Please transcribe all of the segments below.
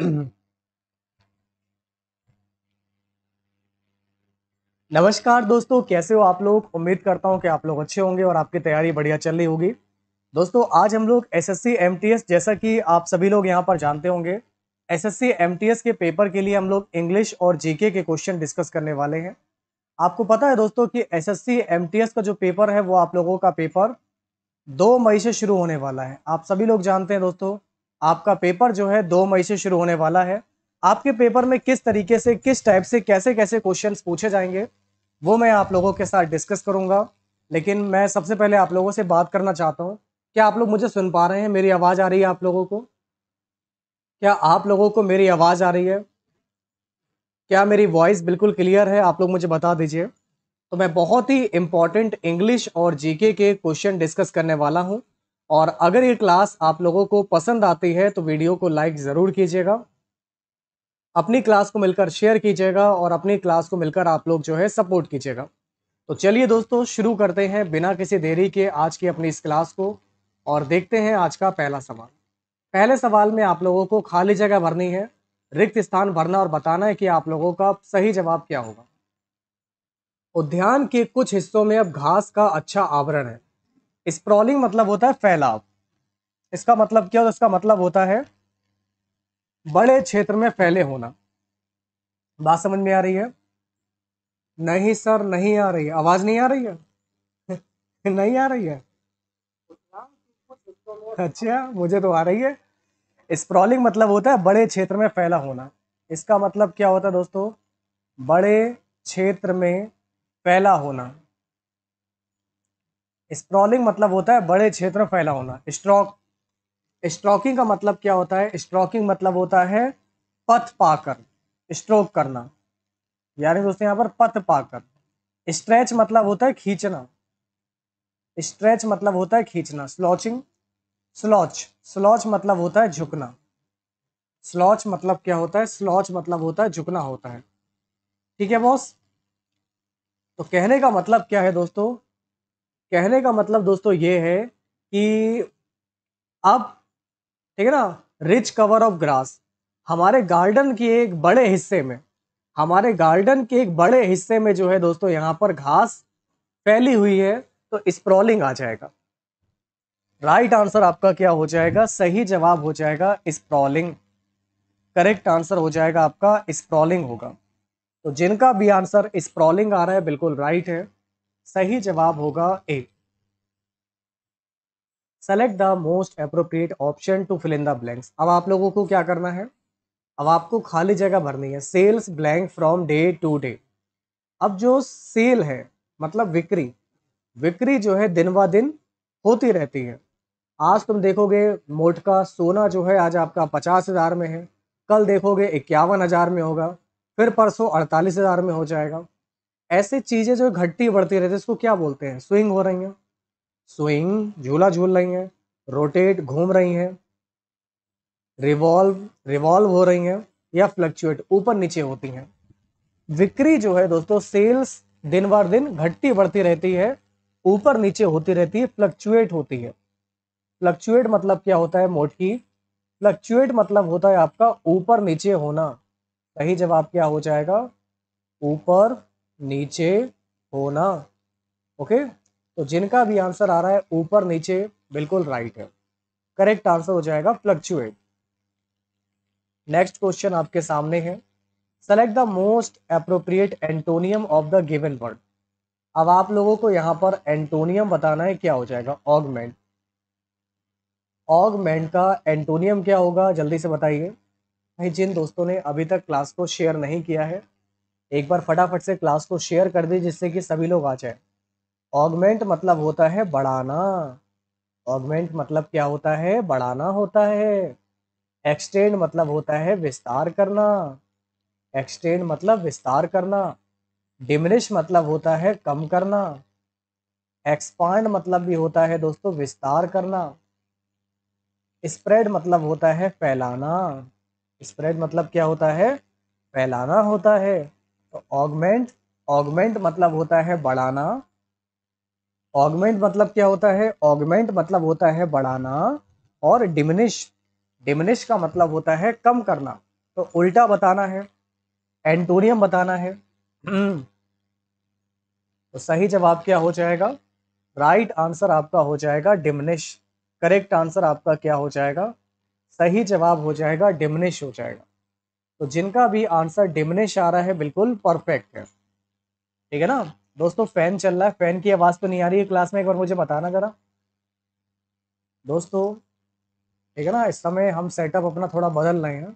नमस्कार दोस्तों कैसे हो आप लोग उम्मीद करता हूं कि आप लोग अच्छे होंगे और आपकी तैयारी बढ़िया चल रही होगी दोस्तों आज हम लोग एसएससी एमटीएस जैसा कि आप सभी लोग यहां पर जानते होंगे एसएससी एमटीएस के पेपर के लिए हम लोग इंग्लिश और जीके के क्वेश्चन डिस्कस करने वाले हैं आपको पता है दोस्तों कि एस एस का जो पेपर है वो आप लोगों का पेपर दो मई से शुरू होने वाला है आप सभी लोग जानते हैं दोस्तों आपका पेपर जो है दो मई से शुरू होने वाला है आपके पेपर में किस तरीके से किस टाइप से कैसे कैसे क्वेश्चन पूछे जाएंगे वो मैं आप लोगों के साथ डिस्कस करूंगा लेकिन मैं सबसे पहले आप लोगों से बात करना चाहता हूँ क्या आप लोग मुझे सुन पा रहे हैं मेरी आवाज़ आ रही है आप लोगों को क्या आप लोगों को मेरी आवाज़ आ रही है क्या मेरी वॉइस बिल्कुल क्लियर है आप लोग मुझे बता दीजिए तो मैं बहुत ही इम्पॉर्टेंट इंग्लिश और जीके के क्वेश्चन डिस्कस करने वाला हूँ और अगर ये क्लास आप लोगों को पसंद आती है तो वीडियो को लाइक ज़रूर कीजिएगा अपनी क्लास को मिलकर शेयर कीजिएगा और अपनी क्लास को मिलकर आप लोग जो है सपोर्ट कीजिएगा तो चलिए दोस्तों शुरू करते हैं बिना किसी देरी के आज की अपनी इस क्लास को और देखते हैं आज का पहला सवाल पहले सवाल में आप लोगों को खाली जगह भरनी है रिक्त स्थान भरना और बताना है कि आप लोगों का सही जवाब क्या होगा उद्यान के कुछ हिस्सों में अब घास का अच्छा आवरण है स्प्रॉलिंग मतलब होता है फैलाव इसका मतलब क्या होता है इसका मतलब होता है बड़े क्षेत्र में फैले होना बात समझ में आ रही है नहीं सर नहीं आ रही है आवाज नहीं आ रही है नहीं आ रही है अच्छा मुझे तो आ रही है स्प्रॉलिंग मतलब होता है बड़े क्षेत्र में फैला होना इसका मतलब क्या होता है दोस्तों बड़े क्षेत्र में फैला होना स्प्रॉलिंग मतलब होता है बड़े क्षेत्र में फैला होना स्ट्रॉक स्ट्रॉकिंग का मतलब क्या होता है स्ट्रॉकिंग मतलब होता है पथ पाकर स्ट्रोक करना यानी दोस्तों यहाँ पर पथ पाकर स्ट्रेच मतलब होता है खींचना स्ट्रेच मतलब होता है खींचना स्लॉचिंग स्लॉच स्लॉच मतलब होता है झुकना स्लॉच मतलब क्या होता है स्लॉच मतलब होता है झुकना होता है ठीक है बॉस तो कहने का मतलब क्या है दोस्तों कहने का मतलब दोस्तों ये है कि अब ठीक है ना रिच कवर ऑफ ग्रास हमारे गार्डन के एक बड़े हिस्से में हमारे गार्डन के एक बड़े हिस्से में जो है दोस्तों यहाँ पर घास फैली हुई है तो स्प्रॉलिंग आ जाएगा राइट right आंसर आपका क्या हो जाएगा सही जवाब हो जाएगा स्प्रॉलिंग करेक्ट आंसर हो जाएगा आपका स्प्रॉलिंग होगा तो जिनका भी आंसर स्प्रॉलिंग आ रहा है बिल्कुल राइट right है सही जवाब होगा A select the most appropriate option to fill in the blanks अब आप लोगों को क्या करना है अब आपको खाली जगह भरनी है sells blank from day to day अब जो सेल है मतलब विक्री विक्री जो है दिन बा दिन होती रहती है आज तुम देखोगे मोट का सोना जो है आज आपका पचास हज़ार में है कल देखोगे इक्यावन हज़ार में होगा फिर परसों अड़तालीस हज़ार में हो जाएगा ऐसी चीजें जो घटती बढ़ती रहती है इसको क्या बोलते हैं स्विंग हो रही हैं स्विंग झूला झूल रही हैं रोटेट घूम रही हैं रिवॉल्व रिवॉल्व हो रही हैं या फ्लक्चुएट ऊपर नीचे होती हैं बिक्री जो है दोस्तों सेल्स दिन बार दिन घटती बढ़ती रहती है ऊपर नीचे होती रहती है फ्लक्चुएट होती है फ्लक्चुएट मतलब क्या होता है मोटी फ्लक्चुएट मतलब होता है आपका ऊपर नीचे होना सही जवाब क्या हो जाएगा ऊपर नीचे होना ओके तो जिनका भी आंसर आ रहा है ऊपर नीचे बिल्कुल राइट है करेक्ट आंसर हो जाएगा फ्लक्चुएट नेक्स्ट क्वेश्चन आपके सामने है select the most appropriate antonym of the given word अब आप लोगों को यहां पर एंटोनियम बताना है क्या हो जाएगा ऑगमेंट ऑगमेंट का एंटोनियम क्या होगा जल्दी से बताइए भाई जिन दोस्तों ने अभी तक क्लास को शेयर नहीं किया है एक बार फटाफट से क्लास को शेयर कर दे जिससे कि सभी लोग आ जाए ऑगमेंट मतलब होता है बढ़ाना ऑगमेंट मतलब क्या होता है बढ़ाना होता है एक्सटेंड मतलब होता है विस्तार करना एक्सटेंड मतलब विस्तार करना डिमिनिश मतलब होता है कम करना एक्सपांड मतलब भी होता है दोस्तों विस्तार करना स्प्रेड मतलब होता है फैलाना स्प्रेड मतलब क्या होता है फैलाना होता है तो ऑगमेंट ऑगमेंट मतलब होता है बढ़ाना ऑगमेंट मतलब क्या होता है ऑगमेंट मतलब होता है बढ़ाना और डिमिनिश डिमिनिश का मतलब होता है कम करना तो उल्टा बताना है एंटोनियम बताना है हम्म। तो सही जवाब क्या हो जाएगा राइट आंसर आपका हो जाएगा डिमिनिश करेक्ट आंसर आपका क्या हो जाएगा सही जवाब हो जाएगा डिमिनिश हो जाएगा तो जिनका भी आंसर डिमिनिश आ रहा है बिल्कुल परफेक्ट है ठीक है ना दोस्तों फैन चल रहा है फैन की आवाज़ तो नहीं आ रही है क्लास में एक बार मुझे बताना जरा दोस्तों ठीक है ना इस समय हम सेटअप अपना थोड़ा बदल रहे हैं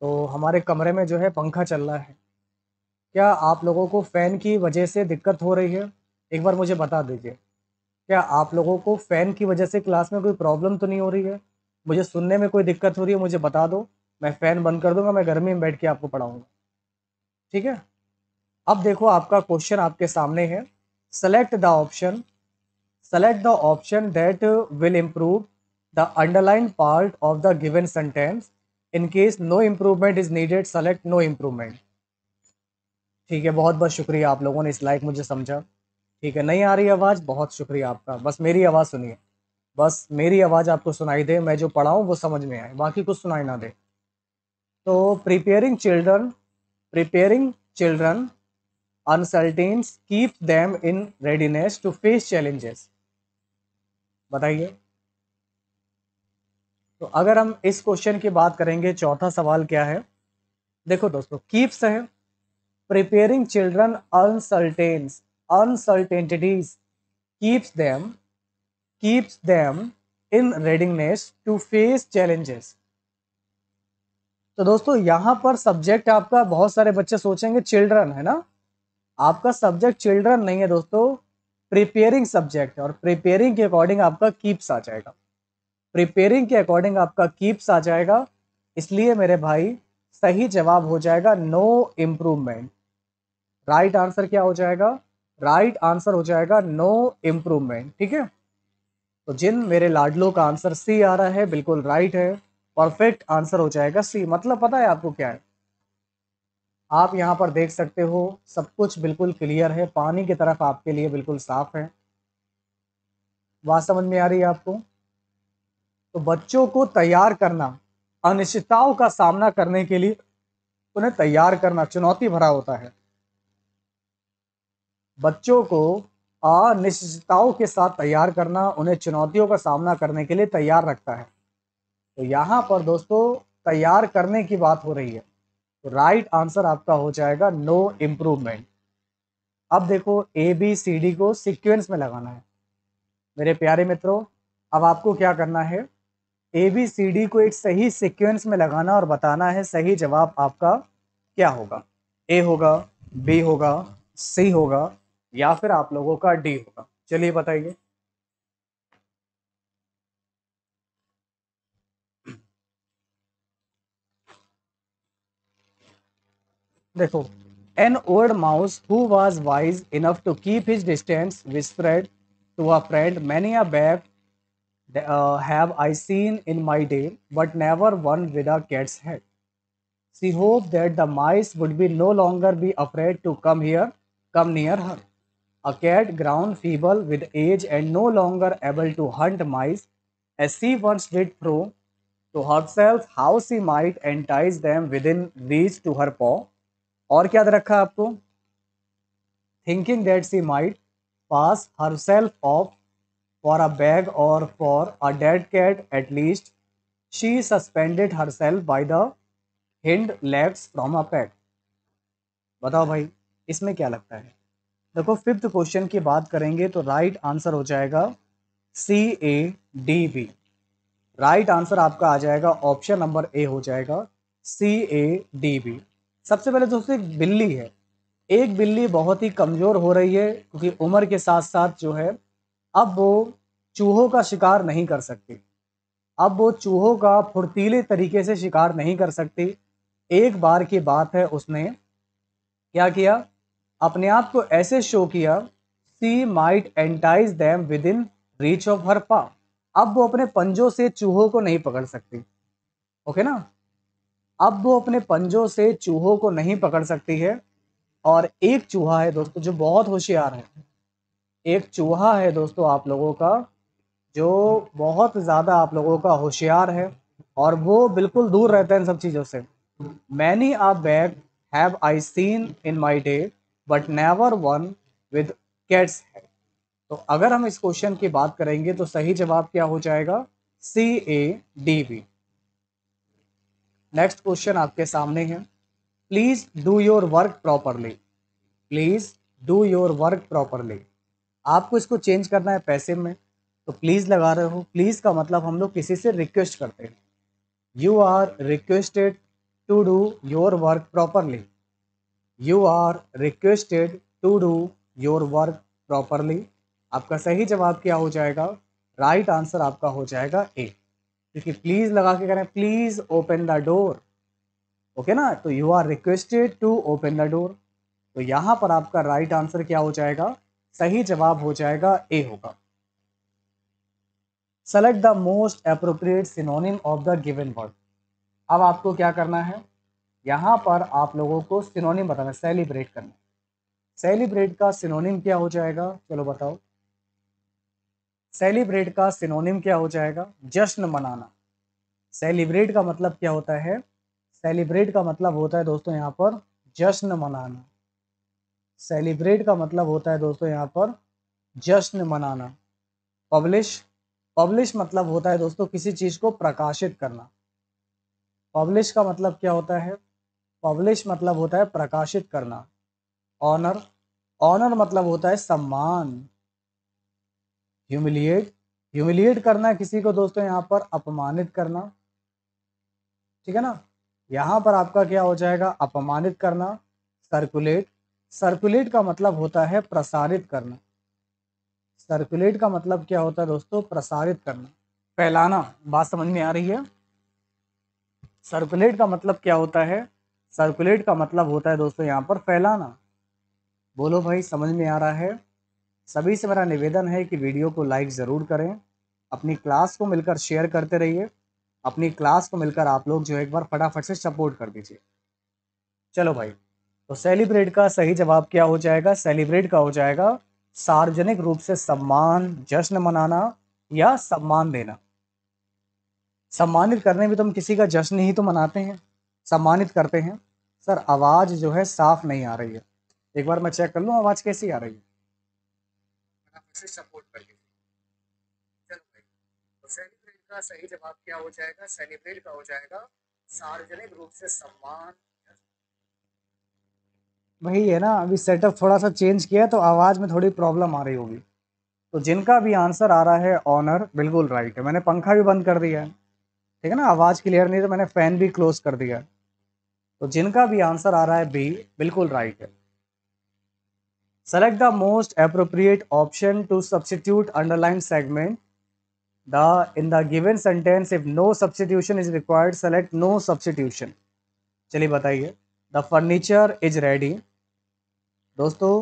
तो हमारे कमरे में जो है पंखा चल रहा है क्या आप लोगों को फ़ैन की वजह से दिक्कत हो रही है एक बार मुझे बता दीजिए क्या आप लोगों को फ़ैन की वजह से क्लास में कोई प्रॉब्लम तो नहीं हो रही है मुझे सुनने में कोई दिक्कत हो रही है मुझे बता दो मैं फ़ैन बंद कर दूंगा मैं गर्मी में बैठ के आपको पढ़ाऊँगा ठीक है अब देखो आपका क्वेश्चन आपके सामने है select the option select the option that will improve the underline part of the given sentence in case no improvement is needed select no improvement ठीक है बहुत बहुत शुक्रिया आप लोगों ने इस लाइक मुझे समझा ठीक है नहीं आ रही आवाज़ बहुत शुक्रिया आपका बस मेरी आवाज़ सुनिए बस मेरी आवाज़ आपको सुनाई दे मैं जो पढ़ाऊँ वो समझ में आए बाकी कुछ सुनाई ना दे तो preparing children preparing children uncertainties keep them in readiness to face challenges बताइए तो अगर हम इस क्वेश्चन की बात करेंगे चौथा सवाल क्या है देखो दोस्तों कीप्स है preparing children uncertainties uncertainties keeps them keeps them in readiness to face challenges तो दोस्तों यहाँ पर सब्जेक्ट आपका बहुत सारे बच्चे सोचेंगे चिल्ड्रन है ना आपका सब्जेक्ट चिल्ड्रन नहीं है दोस्तों प्रिपेयरिंग सब्जेक्ट है और प्रिपेयरिंग के अकॉर्डिंग आपका कीप्स आ जाएगा प्रिपेयरिंग के अकॉर्डिंग आपका कीप्स आ जाएगा इसलिए मेरे भाई सही जवाब हो जाएगा नो इम्प्रूवमेंट राइट आंसर क्या हो जाएगा राइट right आंसर हो जाएगा नो इम्प्रूवमेंट ठीक है तो जिन मेरे लाडलो का आंसर सी आ रहा है बिल्कुल राइट right है परफेक्ट आंसर हो जाएगा सी मतलब पता है आपको क्या है आप यहाँ पर देख सकते हो सब कुछ बिल्कुल क्लियर है पानी की तरफ आपके लिए बिल्कुल साफ है बात समझ में आ रही है आपको तो बच्चों को तैयार करना अनिश्चितताओं का सामना करने के लिए उन्हें तैयार करना चुनौती भरा होता है बच्चों को अनिश्चितताओं के साथ तैयार करना उन्हें चुनौतियों का सामना करने के लिए तैयार रखता है तो यहाँ पर दोस्तों तैयार करने की बात हो रही है तो राइट आंसर आपका हो जाएगा नो इम्प्रूवमेंट अब देखो ए बी सी डी को सिक्वेंस में लगाना है मेरे प्यारे मित्रों अब आपको क्या करना है ए बी सी डी को एक सही सिक्वेंस में लगाना और बताना है सही जवाब आपका क्या होगा ए होगा बी होगा सी होगा या फिर आप लोगों का डी होगा चलिए बताइए देखो an old mouse who was wise enough to keep his distance whispered to a friend many a bear uh, have i seen in my day but never one with a cat's head she hoped that the mice would be no longer be afraid to come here come near her a cat grown feeble with age and no longer able to hunt mice as she once did prove to herself how she might entice them within reach to her paw और क्या रखा आपको thinking that she might pass herself off for a bag or for a dead cat at least she suspended herself by the hind legs from a pat बताओ भाई इसमें क्या लगता है देखो फिफ्थ क्वेश्चन की बात करेंगे तो राइट आंसर हो जाएगा C A D B right answer आपका आ जाएगा ऑप्शन नंबर ए हो जाएगा सी ए डी बी सबसे पहले दोस्तों एक बिल्ली है एक बिल्ली बहुत ही कमज़ोर हो रही है क्योंकि उम्र के साथ साथ जो है अब वो चूहों का शिकार नहीं कर सकती अब वो चूहों का फुर्तीले तरीके से शिकार नहीं कर सकती एक बार की बात है उसने क्या किया अपने आप को ऐसे शो किया she might entice them within reach of her paw अब वो अपने पंजों से चूहों को नहीं पकड़ सकती ओके ना अब वो अपने पंजों से चूहों को नहीं पकड़ सकती है और एक चूहा है दोस्तों जो बहुत होशियार है एक चूहा है दोस्तों आप लोगों का जो बहुत ज़्यादा आप लोगों का होशियार है और वो बिल्कुल दूर रहता है इन सब चीज़ों से many a bag have I seen in my day but never one with cats है तो अगर हम इस क्वेश्चन की बात करेंगे तो सही जवाब क्या हो जाएगा C A D B next question आपके सामने है please do your work properly please do your work properly आपको इसको चेंज करना है पैसे में तो प्लीज़ लगा रहे हो प्लीज़ का मतलब हम लोग किसी से रिक्वेस्ट करते हैं you are requested to do your work properly you are requested to do your work properly आपका सही जवाब क्या हो जाएगा राइट right आंसर आपका हो जाएगा ए क्योंकि प्लीज लगा के करें please open the door okay ना तो you are requested to open the door तो यहां पर आपका राइट right आंसर क्या हो जाएगा सही जवाब हो जाएगा ए होगा select the most appropriate synonym of the given word अब आपको क्या करना है यहां पर आप लोगों को सिनोनिम बताना सेलिब्रेट करना सेलिब्रेट का सिनोनिम क्या हो जाएगा चलो बताओ सेलिब्रेट का सिनोनिम क्या हो जाएगा जश्न मनाना सेलिब्रेट का मतलब क्या होता है सेलिब्रेट का मतलब होता है दोस्तों यहाँ पर जश्न मनाना सेलिब्रेट का मतलब होता है दोस्तों यहाँ पर जश्न मनाना पब्लिश पब्लिश मतलब होता है दोस्तों किसी चीज़ को प्रकाशित करना पब्लिश का मतलब क्या होता है पब्लिश मतलब होता है प्रकाशित करना ऑनर ऑनर मतलब होता है सम्मान ह्यूमिलिएट ह्यूमिलिएट करना किसी को दोस्तों यहाँ पर अपमानित करना ठीक है ना यहाँ पर आपका क्या हो जाएगा अपमानित करना सर्कुलेट सर्कुलेट का मतलब होता है प्रसारित करना सर्कुलेट का मतलब क्या होता है दोस्तों प्रसारित करना फैलाना बात समझ में आ रही है सर्कुलेट का मतलब क्या होता है सर्कुलेट का मतलब होता है दोस्तों यहाँ पर फैलाना बोलो भाई समझ में आ रहा है सभी से मेरा निवेदन है कि वीडियो को लाइक ज़रूर करें अपनी क्लास को मिलकर शेयर करते रहिए अपनी क्लास को मिलकर आप लोग जो है एक बार फटाफट से सपोर्ट कर दीजिए चलो भाई तो सेलिब्रेट का सही जवाब क्या हो जाएगा सेलिब्रेट का हो जाएगा सार्वजनिक रूप से सम्मान जश्न मनाना या सम्मान देना सम्मानित करने में तो हम किसी का जश्न ही तो मनाते हैं सम्मानित करते हैं सर आवाज़ जो है साफ नहीं आ रही है एक बार मैं चेक कर लूँ आवाज़ कैसी आ रही है से सपोर्ट करनी चलो भाई तो सेलिब्रेट का सही जवाब क्या हो जाएगा सेलिब्रेट का हो जाएगा सार्वजनिक रूप से सम्मान वही है ना अभी सेटअप थोड़ा सा चेंज किया तो आवाज़ में थोड़ी प्रॉब्लम आ रही होगी तो जिनका भी आंसर आ रहा है ऑनर बिल्कुल राइट है मैंने पंखा भी बंद कर दिया है ठीक है ना आवाज़ क्लियर नहीं तो मैंने फ़ैन भी क्लोज कर दिया है तो जिनका भी आंसर आ रहा है बी बिल्कुल राइट है Select the most appropriate option to substitute underlined segment. The in the given sentence, if no substitution is required, select no substitution. चलिए बताइए द फर्नीचर इज रेडी दोस्तों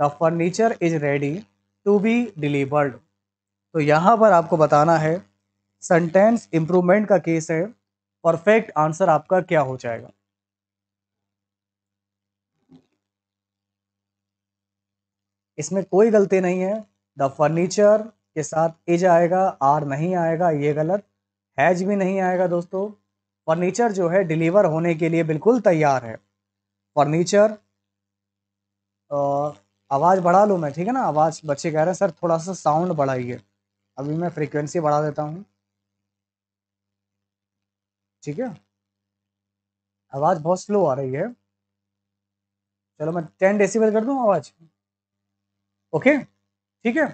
the furniture is ready to be delivered तो यहाँ पर आपको बताना है sentence improvement का केस है परफेक्ट आंसर आपका क्या हो जाएगा इसमें कोई गलती नहीं है द फर्नीचर के साथ इज आएगा आर नहीं आएगा ये गलत हैज भी नहीं आएगा दोस्तों फर्नीचर जो है डिलीवर होने के लिए बिल्कुल तैयार है फर्नीचर आवाज़ बढ़ा लूँ मैं ठीक है ना आवाज़ बच्चे कह रहे हैं सर थोड़ा सा साउंड बढ़ाइए अभी मैं फ्रीक्वेंसी बढ़ा देता हूँ ठीक है आवाज़ बहुत स्लो आ रही है चलो मैं टेन डेसीबल कर दूँ आवाज़ ओके ठीक है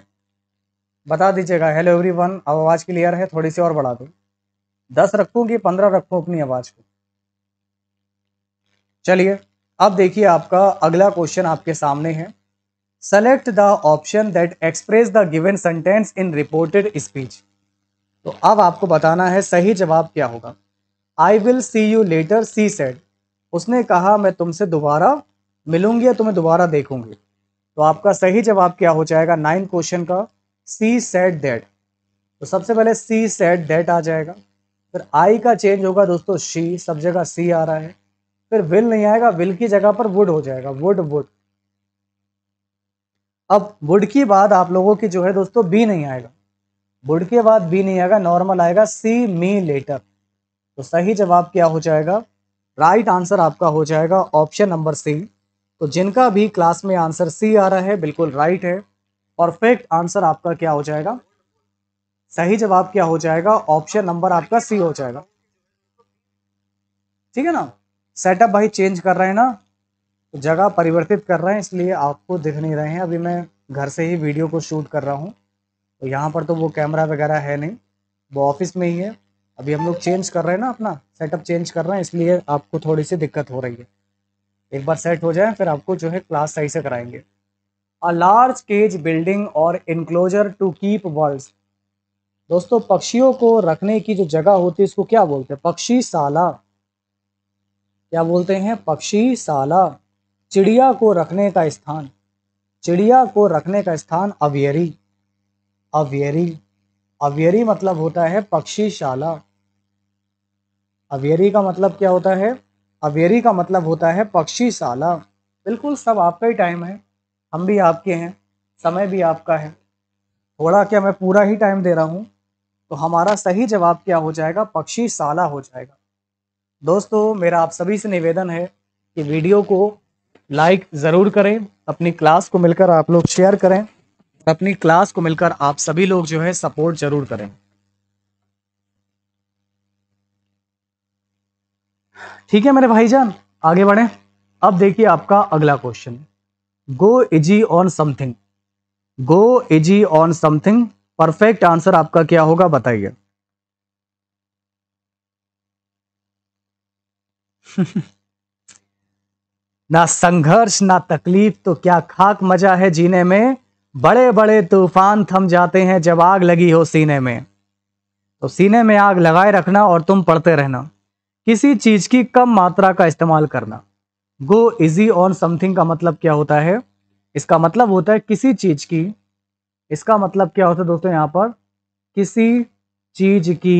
बता दीजिएगा हेलो एवरीवन अब आवाज़ क्लियर है थोड़ी सी और बढ़ा दो दस रखूँ कि पंद्रह रखूँ अपनी आवाज़ को चलिए अब देखिए आपका अगला क्वेश्चन आपके सामने है select the option that express the given sentence in reported speech तो अब आपको बताना है सही जवाब क्या होगा I will see you later she said उसने कहा मैं तुमसे दोबारा मिलूंगी या तुम्हें दोबारा देखूंगी तो आपका सही जवाब क्या हो जाएगा नाइन क्वेश्चन का सी सेट दैट तो सबसे पहले सी सेट दैट आ जाएगा फिर आई का चेंज होगा दोस्तों शी सब जगह सी आ रहा है फिर विल नहीं आएगा विल की जगह पर वुड हो जाएगा वुड वुड अब वुड की बाद आप लोगों की जो है दोस्तों बी नहीं आएगा वुड के बाद बी नहीं आएगा नॉर्मल आएगा सी मी लेटर तो सही जवाब क्या हो जाएगा राइट right आंसर आपका हो जाएगा ऑप्शन नंबर सी तो जिनका भी क्लास में आंसर सी आ रहा है बिल्कुल राइट है परफेक्ट आंसर आपका क्या हो जाएगा सही जवाब क्या हो जाएगा ऑप्शन नंबर आपका सी हो जाएगा ठीक है ना सेटअप भाई चेंज कर रहे हैं ना तो जगह परिवर्तित कर रहे हैं इसलिए आपको दिख नहीं रहे हैं अभी मैं घर से ही वीडियो को शूट कर रहा हूँ तो यहाँ पर तो वो कैमरा वगैरह है नहीं वो ऑफिस में ही है अभी हम लोग चेंज कर रहे हैं ना अपना सेटअप चेंज कर रहे हैं इसलिए आपको थोड़ी सी दिक्कत हो रही है एक बार सेट हो जाए फिर आपको जो है क्लास सही से कराएंगे a large cage building or enclosure to keep birds दोस्तों पक्षियों को रखने की जो जगह होती है इसको क्या बोलते हैं पक्षी साला क्या बोलते हैं पक्षी साला चिड़िया को रखने का स्थान चिड़िया को रखने का स्थान अवियरी अवियरी अवियरी मतलब होता है पक्षीशाला अवियरी का मतलब क्या होता है अवेरी का मतलब होता है पक्षीशाला बिल्कुल सब आपका ही टाइम है हम भी आपके हैं समय भी आपका है थोड़ा क्या मैं पूरा ही टाइम दे रहा हूँ तो हमारा सही जवाब क्या हो जाएगा पक्षीशाला हो जाएगा दोस्तों मेरा आप सभी से निवेदन है कि वीडियो को लाइक ज़रूर करें अपनी क्लास को मिलकर आप लोग शेयर करें अपनी क्लास को मिलकर आप सभी लोग जो है सपोर्ट ज़रूर करें ठीक है मेरे भाईजान आगे बढ़े अब देखिए आपका अगला question go easy on something go easy on something perfect answer आपका क्या होगा बताइए ना संघर्ष ना तकलीफ तो क्या खाक मजा है जीने में बड़े बड़े तूफान थम जाते हैं जब आग लगी हो सीने में तो सीने में आग लगाए रखना और तुम पढ़ते रहना किसी चीज की कम मात्रा का इस्तेमाल करना गो इजी ऑन समथिंग का मतलब क्या होता है इसका मतलब होता है किसी चीज की इसका मतलब क्या होता है दोस्तों यहां पर किसी चीज की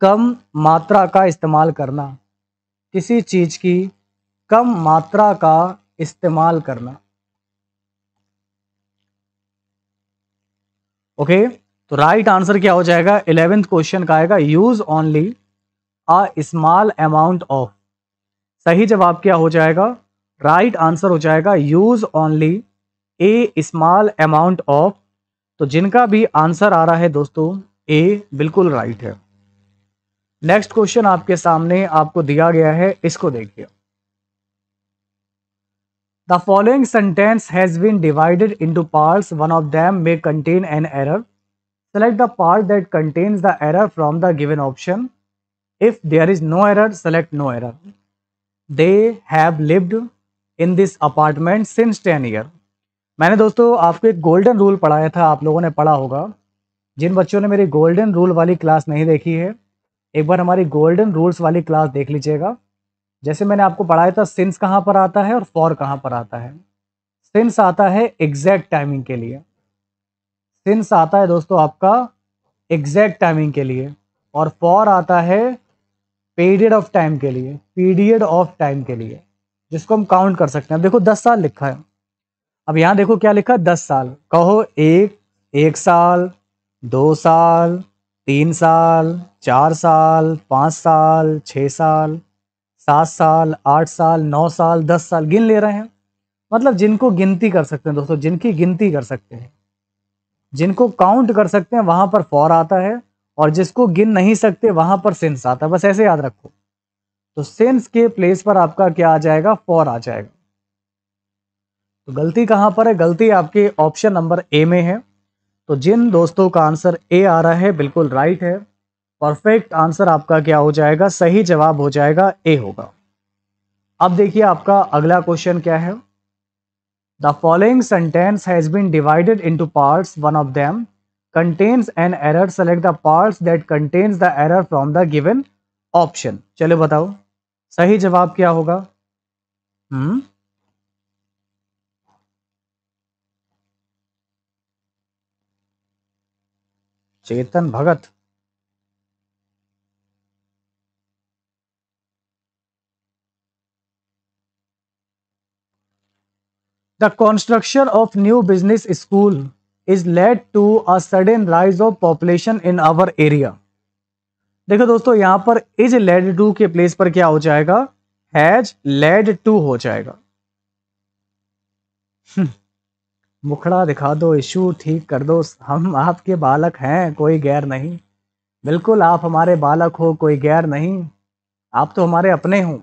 कम मात्रा का इस्तेमाल करना किसी चीज की कम मात्रा का इस्तेमाल करना ओके okay? तो राइट आंसर क्या हो जाएगा इलेवेंथ क्वेश्चन का आएगा use only small amount of सही जवाब क्या हो जाएगा राइट right आंसर हो जाएगा use only a small amount of तो जिनका भी आंसर आ रहा है दोस्तों ए बिल्कुल राइट right है नेक्स्ट क्वेश्चन आपके सामने आपको दिया गया है इसको देखिए the following sentence has been divided into part one of them may contain an error select the part that contains the error from the given option if there is no error select no error they have lived in this apartment since 10 year मैंने दोस्तों आपको एक golden rule पढ़ाया था आप लोगों ने पढ़ा होगा जिन बच्चों ने मेरी गोल्डन रूल वाली क्लास नहीं देखी है एक बार हमारी गोल्डन रूल्स वाली क्लास देख लीजिएगा जैसे मैंने आपको पढ़ाया था सिंस कहाँ पर आता है और फॉर कहाँ पर आता है सिंस आता है एग्जैक्ट टाइमिंग के लिए सिंस आता है दोस्तों आपका एग्जैक्ट टाइमिंग के लिए और फॉर आता है पीरियड ऑफ टाइम के लिए पीरियड ऑफ टाइम के लिए जिसको हम काउंट कर सकते हैं अब देखो दस साल लिखा है अब यहाँ देखो क्या लिखा है दस साल कहो एक एक साल दो साल तीन साल चार साल पाँच साल छः साल सात साल आठ साल नौ साल दस साल गिन ले रहे हैं मतलब जिनको गिनती कर सकते हैं दोस्तों जिनकी गिनती कर सकते हैं जिनको काउंट कर सकते हैं वहाँ पर फॉर आता है और जिसको गिन नहीं सकते वहां पर सेंस आता है बस ऐसे याद रखो तो सेंस के प्लेस पर आपका क्या आ जाएगा फॉर आ जाएगा तो गलती कहां पर है गलती आपके ऑप्शन नंबर ए में है तो जिन दोस्तों का आंसर ए आ रहा है बिल्कुल राइट है परफेक्ट आंसर आपका क्या हो जाएगा सही जवाब हो जाएगा ए होगा अब देखिए आपका अगला क्वेश्चन क्या है the following sentence has been divided into part one of them contains an error select the parts that contains the error from the given option चलो batao sahi jawab kya hoga hmm Chetan Bhagat the construction of new business school is led to a sudden rise of population in our area देखो दोस्तों यहां पर is led to के place पर क्या हो जाएगा हैज लेड टू हो जाएगा हम्म, मुखड़ा दिखा दो इशू ठीक कर दो हम आपके बालक हैं कोई गैर नहीं बिल्कुल आप हमारे बालक हो कोई गैर नहीं आप तो हमारे अपने हो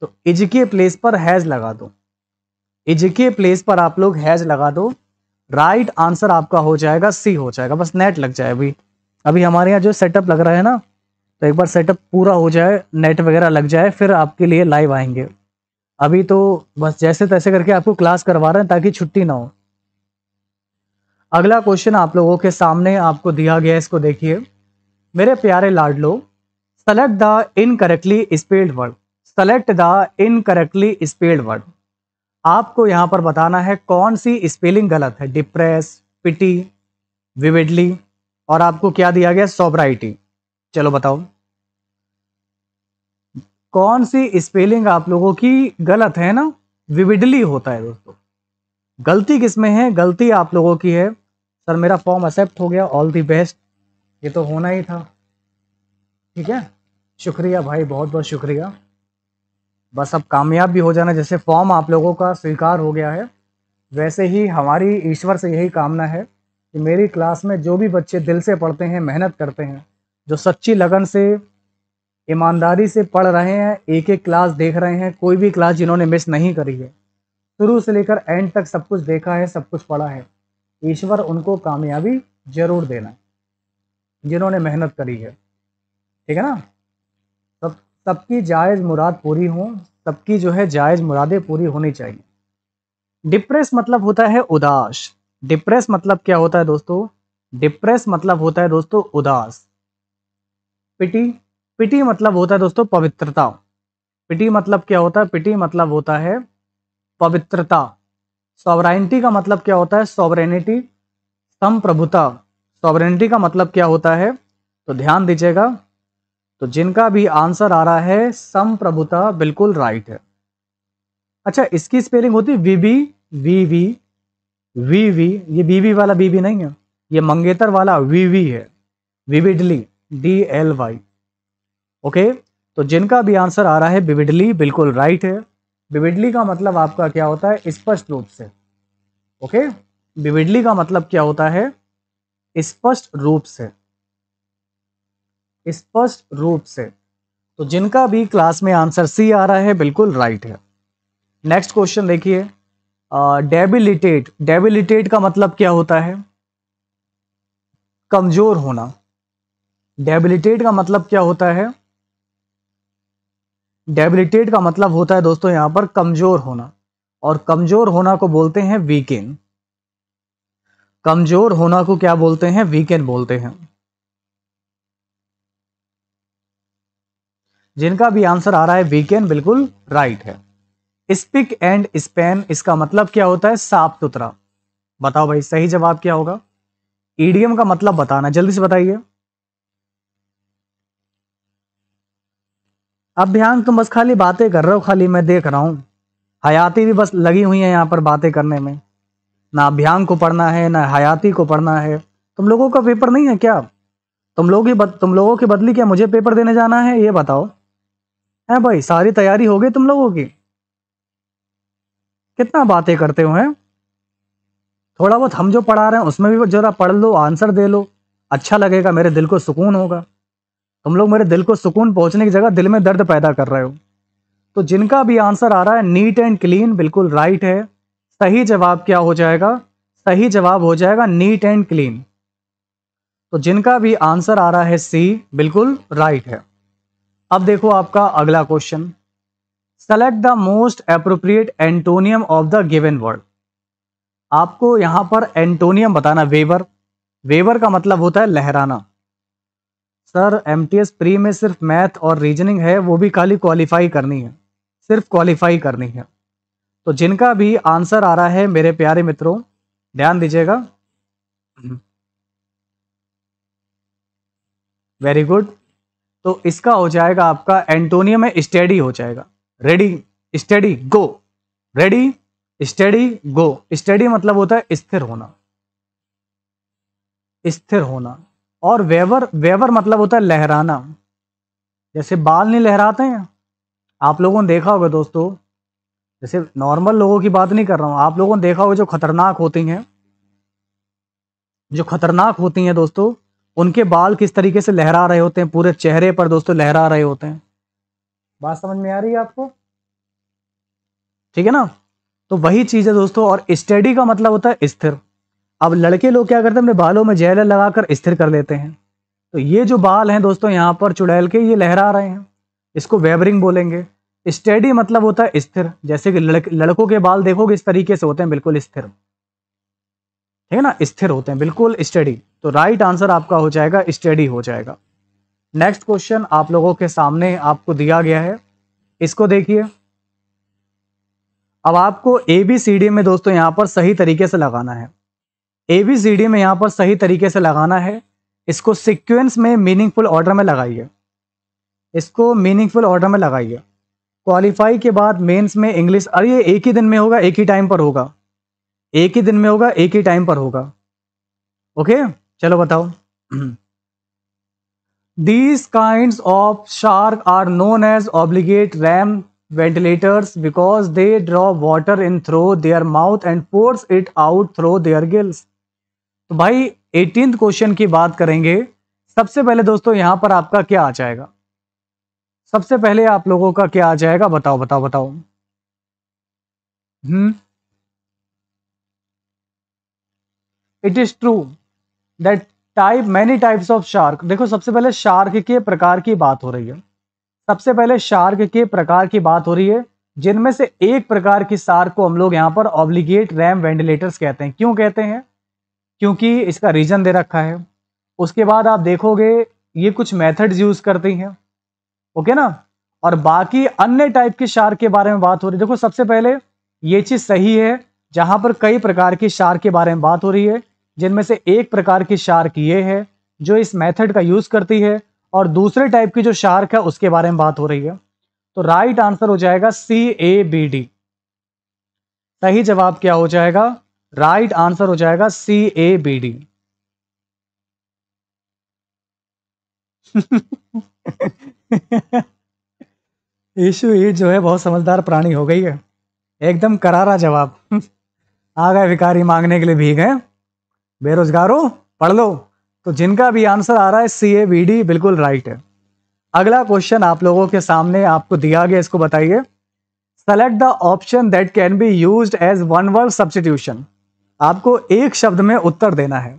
तो इज के प्लेस पर हैज लगा दो इज के प्लेस पर आप लोग हैज लगा दो राइट आंसर आपका हो जाएगा सी हो जाएगा बस नेट लग जाए अभी अभी हमारे यहाँ जो सेटअप लग रहा है ना तो एक बार सेटअप पूरा हो जाए नेट वगैरह लग जाए फिर आपके लिए लाइव आएंगे अभी तो बस जैसे तैसे करके आपको क्लास करवा रहे हैं ताकि छुट्टी ना हो अगला क्वेश्चन आप लोगों के सामने आपको दिया गया इसको देखिए मेरे प्यारे लाडलो select the incorrectly spelled word select the incorrectly spelled word आपको यहाँ पर बताना है कौन सी स्पेलिंग गलत है डिप्रेस पिटी विविडली और आपको क्या दिया गया सोबराइटी चलो बताओ कौन सी स्पेलिंग आप लोगों की गलत है ना विविडली होता है दोस्तों गलती किसमें है गलती आप लोगों की है सर मेरा फॉर्म एक्सेप्ट हो गया ऑल दी बेस्ट ये तो होना ही था ठीक है शुक्रिया भाई बहुत बहुत शुक्रिया बस अब कामयाब भी हो जाना जैसे फॉर्म आप लोगों का स्वीकार हो गया है वैसे ही हमारी ईश्वर से यही कामना है कि मेरी क्लास में जो भी बच्चे दिल से पढ़ते हैं मेहनत करते हैं जो सच्ची लगन से ईमानदारी से पढ़ रहे हैं एक एक क्लास देख रहे हैं कोई भी क्लास जिन्होंने मिस नहीं करी है शुरू से लेकर एंड तक सब कुछ देखा है सब कुछ पढ़ा है ईश्वर उनको कामयाबी जरूर देना जिन्होंने मेहनत करी है ठीक है ना तब की जायज़ मुराद पूरी हों तब की जो है जायज़ मुरादें पूरी होनी चाहिए डिप्रेस मतलब होता है उदास डिप्रेस मतलब क्या होता है दोस्तों डिप्रेस मतलब होता है दोस्तों उदास पिटी पिटी मतलब होता है दोस्तों पवित्रता पिटी मतलब क्या होता है पिटी मतलब होता है पवित्रता सॉवराइनिटी का मतलब क्या होता है सॉवरेनिटी संप्रभुता सॉवरेनिटी का मतलब क्या होता है तो ध्यान दीजिएगा तो जिनका भी आंसर आ रहा है सम प्रभुता बिल्कुल राइट है अच्छा इसकी स्पेलिंग होती है वीवी वीवी ये बीवी वाला बीवी नहीं है ये मंगेतर वाला वीवी है vividly D L Y okay तो जिनका भी आंसर आ रहा है विविडली बिल्कुल राइट है विविडली का मतलब आपका क्या होता है स्पष्ट रूप से ओके विविडली का मतलब क्या होता है स्पष्ट रूप से स्पष्ट रूप से तो जिनका भी क्लास में आंसर सी आ रहा है बिल्कुल राइट है नेक्स्ट क्वेश्चन देखिए डेबिलिटेट डेबिलिटेट का मतलब क्या होता है कमजोर होना डेबिलिटेट का मतलब क्या होता है डेबिलिटेट का मतलब होता है दोस्तों यहां पर कमजोर होना और कमजोर होना को बोलते हैं वीकेंड कमजोर होना को क्या बोलते हैं वीकेंड बोलते हैं जिनका भी आंसर आ रहा है वी कैन बिल्कुल राइट है स्पिक एंड स्पेन इसका मतलब क्या होता है साफ सुथरा बताओ भाई सही जवाब क्या होगा ईडीएम e का मतलब बताना जल्दी से बताइए अभ्यांग तुम बस खाली बातें कर रहे हो खाली मैं देख रहा हूं हयाती भी बस लगी हुई है यहां पर बातें करने में ना अभ्यांग को पढ़ना है ना हयाती को पढ़ना है तुम लोगों का पेपर नहीं है क्या तुम लोग ही तुम लोगों के बदली क्या मुझे पेपर देने जाना है ये बताओ है भाई सारी तैयारी हो गई तुम लोगों की कितना बातें करते हो हैं थोड़ा बहुत हम जो पढ़ा रहे हैं उसमें भी जरा पढ़ लो आंसर दे लो अच्छा लगेगा मेरे दिल को सुकून होगा तुम लोग मेरे दिल को सुकून पहुंचने की जगह दिल में दर्द पैदा कर रहे हो तो जिनका भी आंसर आ रहा है नीट एंड क्लीन बिल्कुल राइट है सही जवाब क्या हो जाएगा सही जवाब हो जाएगा नीट एंड क्लीन तो जिनका भी आंसर आ रहा है सी बिल्कुल राइट है अब देखो आपका अगला question select the most appropriate antonym of the given word आपको यहां पर एंटोनियम बताना वेवर वेवर का मतलब होता है लहराना सर एम प्री में सिर्फ मैथ और रीजनिंग है वो भी खाली क्वालिफाई करनी है सिर्फ क्वालिफाई करनी है तो जिनका भी आंसर आ रहा है मेरे प्यारे मित्रों ध्यान दीजिएगा वेरी गुड तो इसका हो जाएगा आपका एंटोनियम है स्टेडी हो जाएगा ready steady go ready steady go steady मतलब होता है स्थिर होना स्थिर होना और वेवर वेवर मतलब होता है लहराना जैसे बाल नहीं लहराते हैं आप लोगों ने देखा होगा दोस्तों जैसे नॉर्मल लोगों की बात नहीं कर रहा हूं आप लोगों ने देखा होगा जो खतरनाक होती हैं जो खतरनाक होती हैं दोस्तों उनके बाल किस तरीके से लहरा रहे होते हैं पूरे चेहरे पर दोस्तों लहरा रहे होते हैं बात समझ में आ रही है आपको ठीक है ना तो वही चीज है दोस्तों और स्टडी का मतलब होता है स्थिर अब लड़के लोग क्या करते हैं अपने बालों में जहर लगाकर स्थिर कर लेते हैं तो ये जो बाल हैं दोस्तों यहाँ पर चुड़ैल के ये लहरा रहे हैं इसको वेबरिंग बोलेंगे स्टेडी मतलब होता है स्थिर जैसे कि लड़क, लड़कों के बाल देखोगे इस तरीके से होते हैं बिल्कुल स्थिर ठीक है ना स्थिर होते हैं बिल्कुल स्टडी तो राइट आंसर आपका हो जाएगा स्टडी हो जाएगा नेक्स्ट क्वेश्चन आप लोगों के सामने आपको दिया गया है इसको देखिए अब आपको ए बी सी डी में दोस्तों यहां पर सही तरीके से लगाना है ए बी सी डी में यहां पर सही तरीके से लगाना है इसको सिक्वेंस में मीनिंगफुल ऑर्डर में लगाइए इसको मीनिंगफुल ऑर्डर में लगाइए क्वालिफाई के बाद मेंस में इंग्लिश अरे ये एक ही दिन में होगा एक ही टाइम पर होगा एक ही दिन में होगा एक ही टाइम पर होगा ओके चलो बताओ these kind of shark are known as obligate ram ventilators because they draw water in through their mouth and force it out through their gills तो भाई एटीन क्वेश्चन की बात करेंगे सबसे पहले दोस्तों यहां पर आपका क्या आ जाएगा सबसे पहले आप लोगों का क्या आ जाएगा बताओ बताओ बताओ hmm it is true that type many types of shark देखो सबसे पहले शार्क के प्रकार की बात हो रही है सबसे पहले शार्क के प्रकार की बात हो रही है जिनमें से एक प्रकार की शार्क को हम लोग यहाँ पर ऑब्लिगेट रैम वेंटिलेटर्स कहते हैं क्यों कहते हैं क्योंकि इसका रीजन दे रखा है उसके बाद आप देखोगे ये कुछ मेथड्स यूज करती हैं ओके ना और बाकी अन्य टाइप के शार्क के बारे में बात हो रही है देखो सबसे पहले ये चीज़ सही है जहां पर कई प्रकार की शार्क के बारे में बात हो रही है जिनमें से एक प्रकार की शार्क ये है जो इस मेथड का यूज करती है और दूसरे टाइप की जो शार्क है उसके बारे में बात हो रही है तो राइट आंसर हो जाएगा सी ए बी डी सही जवाब क्या हो जाएगा राइट आंसर हो जाएगा सी ए बी डी यीशु ये जो है बहुत समझदार प्राणी हो गई है एकदम करारा जवाब आ गए भिकारी मांगने के लिए भीग है बेरोजगारों पढ़ लो तो जिनका भी आंसर आ रहा है सी ए बी डी बिल्कुल राइट है अगला क्वेश्चन आप लोगों के सामने आपको दिया गया इसको बताइए select the option that can be use as one word substitution आपको एक शब्द में उत्तर देना है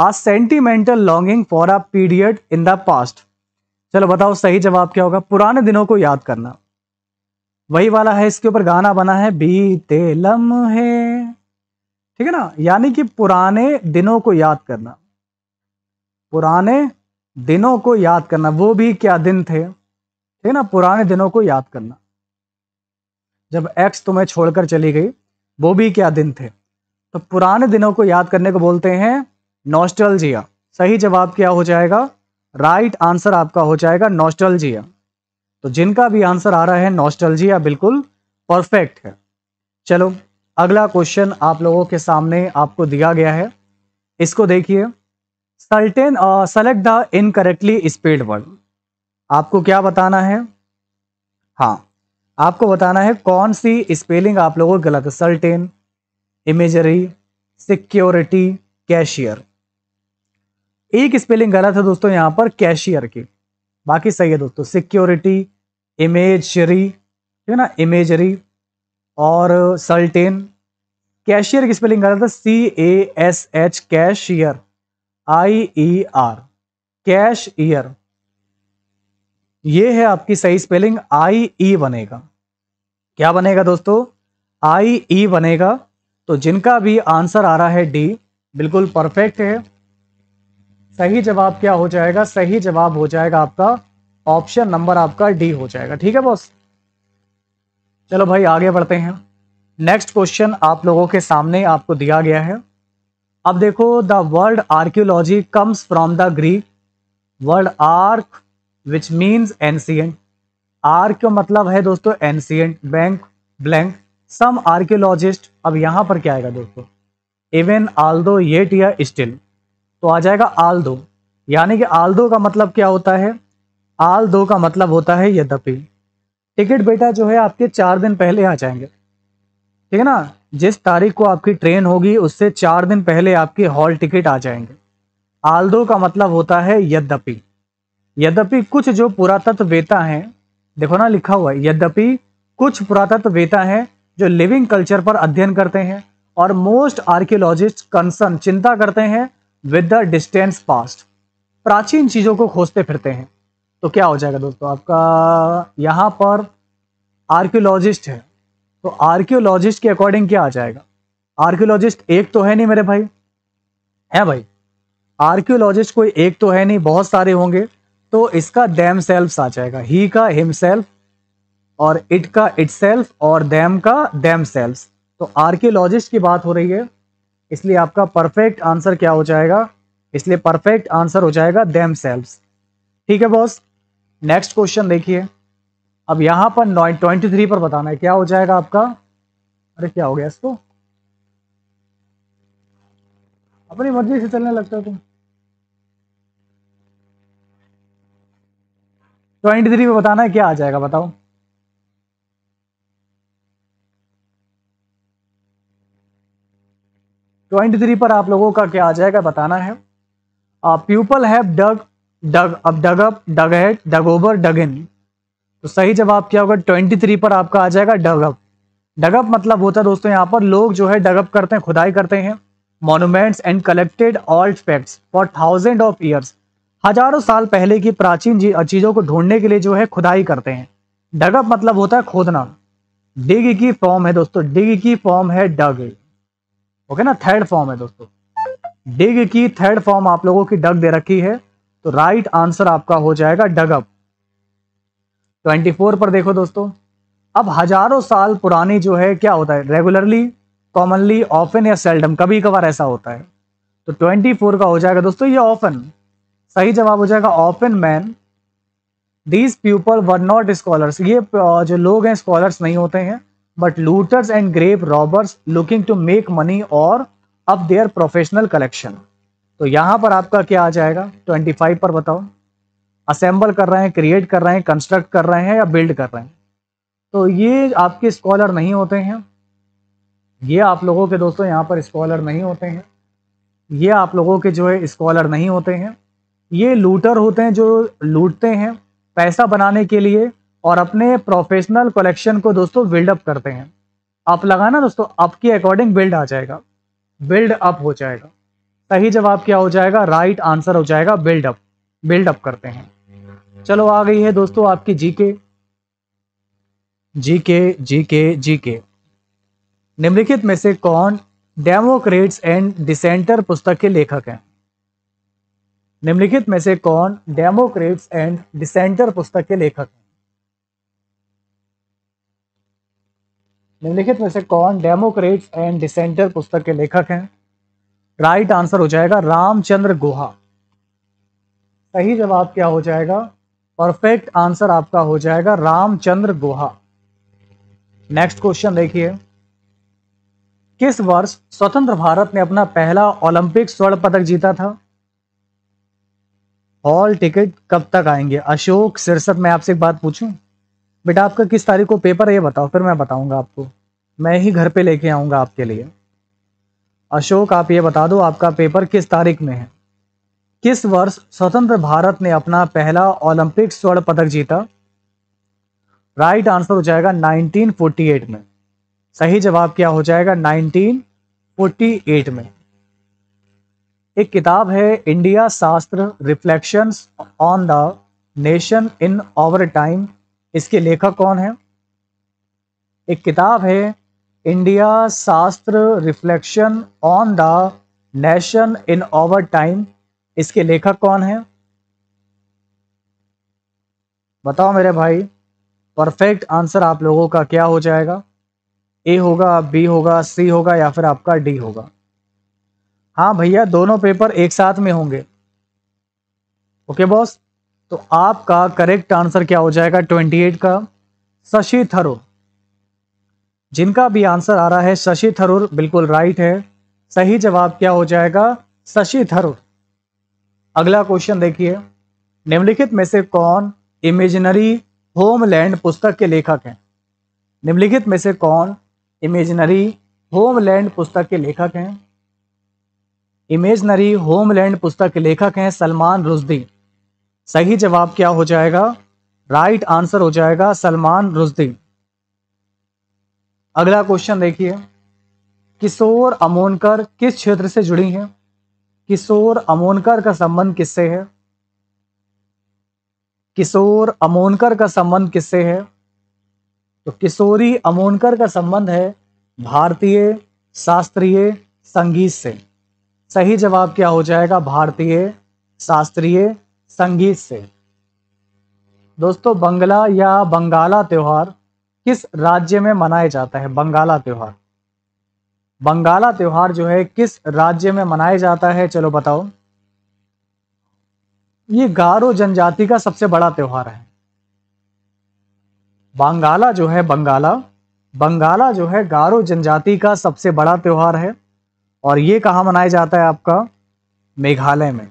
a sentimental longing for a period in the past चलो बताओ सही जवाब क्या होगा पुराने दिनों को याद करना वही वाला है इसके ऊपर गाना बना है बीते लम्हे ठीक है ना यानी कि पुराने दिनों को याद करना पुराने दिनों को याद करना वो भी क्या दिन थे ठीक है ना पुराने दिनों को याद करना जब एक्स तुम्हें छोड़कर चली गई वो भी क्या दिन थे तो पुराने दिनों को याद करने को बोलते हैं नोस्टल सही जवाब क्या हो जाएगा राइट आंसर आपका हो जाएगा नोस्टल तो जिनका भी आंसर आ रहा है नोस्टल बिल्कुल परफेक्ट है चलो अगला क्वेश्चन आप लोगों के सामने आपको दिया गया है इसको देखिए सल्टेन select the incorrectly spelled word आपको क्या बताना है हाँ आपको बताना है कौन सी स्पेलिंग आप लोगों को गलत है सल्टेन इमेजरी सिक्योरिटी कैशियर एक स्पेलिंग गलत है दोस्तों यहां पर कैशियर की बाकी सही है दोस्तों सिक्योरिटी इमेजरी ठीक है ना इमेजरी और सल्टेन कैशियर की स्पेलिंग कर रहा था C A S H cashier I E R cash year ये है आपकी सही स्पेलिंग आई ई e बनेगा क्या बनेगा दोस्तों आई ई e बनेगा तो जिनका भी आंसर आ रहा है डी बिल्कुल परफेक्ट है सही जवाब क्या हो जाएगा सही जवाब हो जाएगा आपका ऑप्शन नंबर आपका डी हो जाएगा ठीक है बॉस चलो भाई आगे बढ़ते हैं नेक्स्ट क्वेश्चन आप लोगों के सामने आपको दिया गया है अब देखो the world archaeology comes from the Greek world arch which means ancient arch का मतलब है दोस्तों ancient bank blank some archaeologist अब यहां पर क्या आएगा दोस्तों इवन आल्दो येट या स्टिल तो आ जाएगा आल्दो यानी कि आल्दो का मतलब क्या होता है आल दो का मतलब होता है यद्यपि टिकट बेटा जो है आपके चार दिन पहले आ जाएंगे ठीक है ना जिस तारीख को आपकी ट्रेन होगी उससे चार दिन पहले आपके हॉल टिकट आ जाएंगे आल्दो का मतलब होता है यद्यपि यद्यपि कुछ जो पुरातत्व वेता हैं देखो ना लिखा हुआ है यद्यपि कुछ पुरातत्व वेता हैं जो लिविंग कल्चर पर अध्ययन करते हैं और मोस्ट आर्कियोलॉजिस्ट कंसर्न चिंता करते हैं विद द डिस्टेंस पास्ट प्राचीन चीजों को खोजते फिरते हैं तो क्या हो जाएगा दोस्तों आपका यहाँ पर आर्क्योलॉजिस्ट है तो आर्क्योलॉजिस्ट के अकॉर्डिंग क्या आ जाएगा आर्क्योलॉजिस्ट एक तो है नहीं मेरे भाई है भाई आर्क्योलॉजिस्ट कोई एक तो है नहीं बहुत सारे होंगे तो इसका दैम सेल्फ आ जाएगा ही का सेल्फ और इट का इट सेल्फ और दैम का दैम सेल्फ तो आर्क्योलॉजिस्ट की बात हो रही है इसलिए आपका परफेक्ट आंसर क्या हो जाएगा इसलिए परफेक्ट आंसर हो जाएगा दैम सेल्फ ठीक है बॉस नेक्स्ट क्वेश्चन देखिए अब यहां पर ट्वेंटी थ्री पर बताना है क्या हो जाएगा आपका अरे क्या हो गया इसको अपनी मर्जी से चलने लगता है तुम ट्वेंटी थ्री पर बताना है क्या आ जाएगा बताओ ट्वेंटी थ्री पर आप लोगों का क्या आ जाएगा बताना है पीपल हैव डग डग अब dug up dug head dug over dug in तो सही जवाब क्या होगा ट्वेंटी थ्री पर आपका आ जाएगा डग अप डग अप मतलब होता है दोस्तों यहाँ पर लोग जो है डग अप करते हैं खुदाई करते हैं monuments and collected old facts for thousand of years हजारों साल पहले की प्राचीन चीज़ों को ढूंढने के लिए जो है खुदाई करते हैं डग अप मतलब होता है खोदना डिग की फॉर्म है दोस्तों डिग की फॉर्म है डग ओके ना थर्ड फॉर्म है दोस्तों डिग की थर्ड फॉर्म आप लोगों की डग दे रखी है तो राइट आंसर आपका हो जाएगा ट्वेंटी 24 पर देखो दोस्तों अब हजारों साल पुरानी जो है क्या होता है रेगुलरली कॉमनली ऑफन या सेल्डम कभी कभार ऐसा होता है तो 24 का हो जाएगा दोस्तों ये ऑफन सही जवाब हो जाएगा often man these people were not scholars ये जो लोग हैं स्कॉलर्स नहीं होते हैं but looters and grave robbers looking to make money or up their professional collection तो यहाँ पर आपका क्या आ जाएगा 25 पर बताओ असेंबल कर रहे हैं क्रिएट कर रहे हैं कंस्ट्रक्ट कर रहे हैं या बिल्ड कर रहे हैं तो ये आपके स्कॉलर नहीं होते हैं ये आप लोगों के दोस्तों यहाँ पर स्कॉलर नहीं होते हैं ये आप लोगों के जो है स्कॉलर नहीं होते हैं ये लूटर होते हैं जो लूटते हैं पैसा बनाने के लिए और अपने प्रोफेशनल कलेक्शन को दोस्तों बिल्डअप करते हैं आप लगाना दोस्तों आपके अकॉर्डिंग बिल्ड आ जाएगा बिल्ड अप हो जाएगा सही जवाब क्या हो जाएगा राइट आंसर हो जाएगा बिल्डअप बिल्डअप करते हैं चलो आ गई है दोस्तों आपकी जीके जीके जीके जीके निम्नलिखित में से कौन डेमोक्रेट्स एंड डिसेंटर पुस्तक के लेखक हैं निम्नलिखित में से कौन डेमोक्रेट्स एंड डिसेंटर पुस्तक के लेखक हैं निम्नलिखित में से कौन डेमोक्रेट्स एंड डिसेंटर पुस्तक के लेखक हैं राइट आंसर हो जाएगा रामचंद्र गुहा सही जवाब क्या हो जाएगा परफेक्ट आंसर आपका हो जाएगा रामचंद्र गुहा नेक्स्ट क्वेश्चन देखिए किस वर्ष स्वतंत्र भारत ने अपना पहला ओलंपिक स्वर्ण पदक जीता था हॉल टिकट कब तक आएंगे अशोक सिरसत मैं आपसे एक बात पूछूं बेटा आपका किस तारीख को पेपर है ये बताओ फिर मैं बताऊंगा आपको मैं ही घर पे लेके आऊंगा आपके लिए अशोक आप ये बता दो आपका पेपर किस तारीख में है किस वर्ष स्वतंत्र भारत ने अपना पहला ओलंपिक स्वर्ण पदक जीता राइट आंसर हो जाएगा 1948 में सही जवाब क्या हो जाएगा 1948 में एक किताब है India Shastra reflections on the nation in our time इसके लेखक कौन है एक किताब है India Shastra reflection on the nation in our time इसके लेखक कौन है बताओ मेरे भाई परफेक्ट आंसर आप लोगों का क्या हो जाएगा ए होगा बी होगा सी होगा या फिर आपका डी होगा हाँ भैया दोनों पेपर एक साथ में होंगे ओके बॉस तो आपका करेक्ट आंसर क्या हो जाएगा 28 का शशि थरो जिनका भी आंसर आ रहा है शशि थरूर बिल्कुल राइट है सही जवाब क्या हो जाएगा शशि थरूर अगला क्वेश्चन देखिए निम्नलिखित में से कौन इमेजिनरी होमलैंड पुस्तक के लेखक हैं निम्नलिखित में से कौन इमेजिनरी होमलैंड पुस्तक के लेखक हैं इमेजनरी होमलैंड पुस्तक के लेखक हैं सलमान रुजदी सही जवाब क्या हो जाएगा राइट आंसर हो जाएगा सलमान रुजदी अगला क्वेश्चन देखिए किशोर अमोनकर किस क्षेत्र से जुड़ी हैं किशोर अमोनकर का संबंध किससे है किशोर अमोनकर का संबंध किससे है तो किशोरी अमोनकर का संबंध है भारतीय शास्त्रीय संगीत से सही जवाब क्या हो जाएगा भारतीय शास्त्रीय संगीत से दोस्तों बंगला या बंगाला त्योहार किस राज्य में मनाया जाता है बंगाला त्योहार बंगाला त्योहार जो है किस राज्य में मनाया जाता है चलो बताओ ये गारो जनजाति का सबसे बड़ा त्योहार है बंगाला जो है बंगाला बंगाला जो है गारो जनजाति का सबसे बड़ा त्योहार है और ये कहा मनाया जाता है आपका मेघालय में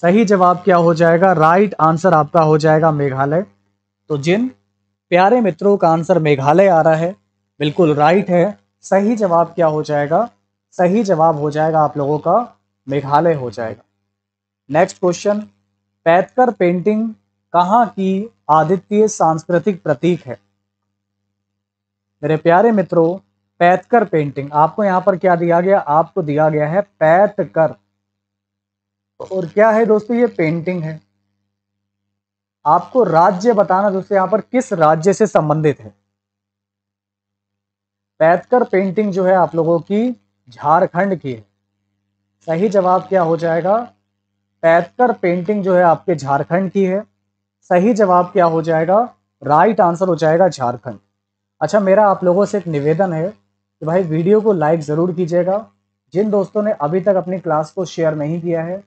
सही जवाब क्या हो जाएगा राइट आंसर आपका हो जाएगा मेघालय तो जिन प्यारे मित्रों का आंसर मेघालय आ रहा है बिल्कुल राइट है सही जवाब क्या हो जाएगा सही जवाब हो जाएगा आप लोगों का मेघालय हो जाएगा नेक्स्ट क्वेश्चन पैथकर पेंटिंग कहाँ की आदित्य सांस्कृतिक प्रतीक है मेरे प्यारे मित्रों पैथकर पेंटिंग आपको यहाँ पर क्या दिया गया आपको दिया गया है पैतकर और क्या है दोस्तों ये पेंटिंग है आपको राज्य बताना दोस्तों यहाँ पर किस राज्य से संबंधित है पैतकर पेंटिंग जो है आप लोगों की झारखंड की है सही जवाब क्या हो जाएगा पैतकर पेंटिंग जो है आपके झारखंड की है सही जवाब क्या हो जाएगा राइट आंसर हो जाएगा झारखंड अच्छा मेरा आप लोगों से एक निवेदन है कि भाई वीडियो को लाइक ज़रूर कीजिएगा जिन दोस्तों ने अभी तक अपनी क्लास को शेयर नहीं किया है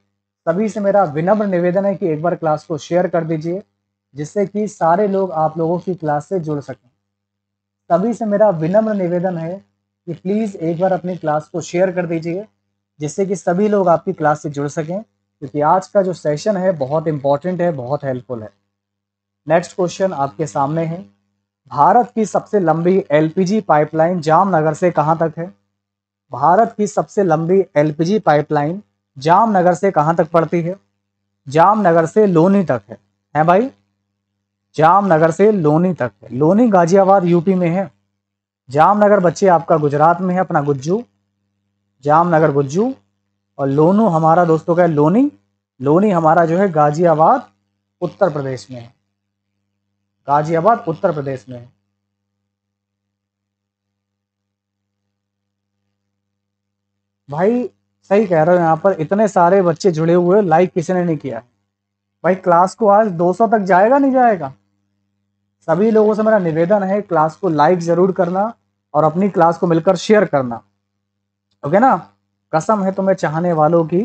सभी से मेरा विनम्र निवेदन है कि एक बार क्लास को शेयर कर दीजिए जिससे कि सारे लोग आप लोगों की क्लास से जुड़ सकें सभी से मेरा विनम्र निवेदन है कि प्लीज़ एक बार अपनी क्लास को शेयर कर दीजिए जिससे कि सभी लोग आपकी क्लास से जुड़ सकें क्योंकि आज का जो सेशन है बहुत इम्पॉर्टेंट है बहुत हेल्पफुल है नेक्स्ट क्वेश्चन आपके सामने है भारत की सबसे लंबी एलपीजी पाइपलाइन जामनगर से कहाँ तक है भारत की सबसे लंबी एलपीजी पाइपलाइन जामनगर से कहां तक पड़ती है जामनगर से लोनी तक है हैं भाई जामनगर से लोनी तक है लोनी गाजियाबाद यूपी में है जामनगर बच्चे आपका गुजरात में है अपना गुज्जू जामनगर गुज्जू और लोनू हमारा दोस्तों का लोनी लोनी हमारा जो है गाजियाबाद उत्तर प्रदेश में है गाजियाबाद उत्तर प्रदेश में है भाई सही कह रहे हो यहाँ पर इतने सारे बच्चे जुड़े हुए लाइक किसी ने नहीं किया भाई क्लास को आज 200 तक जाएगा नहीं जाएगा सभी लोगों से मेरा निवेदन है क्लास को लाइक जरूर करना और अपनी क्लास को मिलकर शेयर करना ओके ना कसम है तुम्हें चाहने वालों की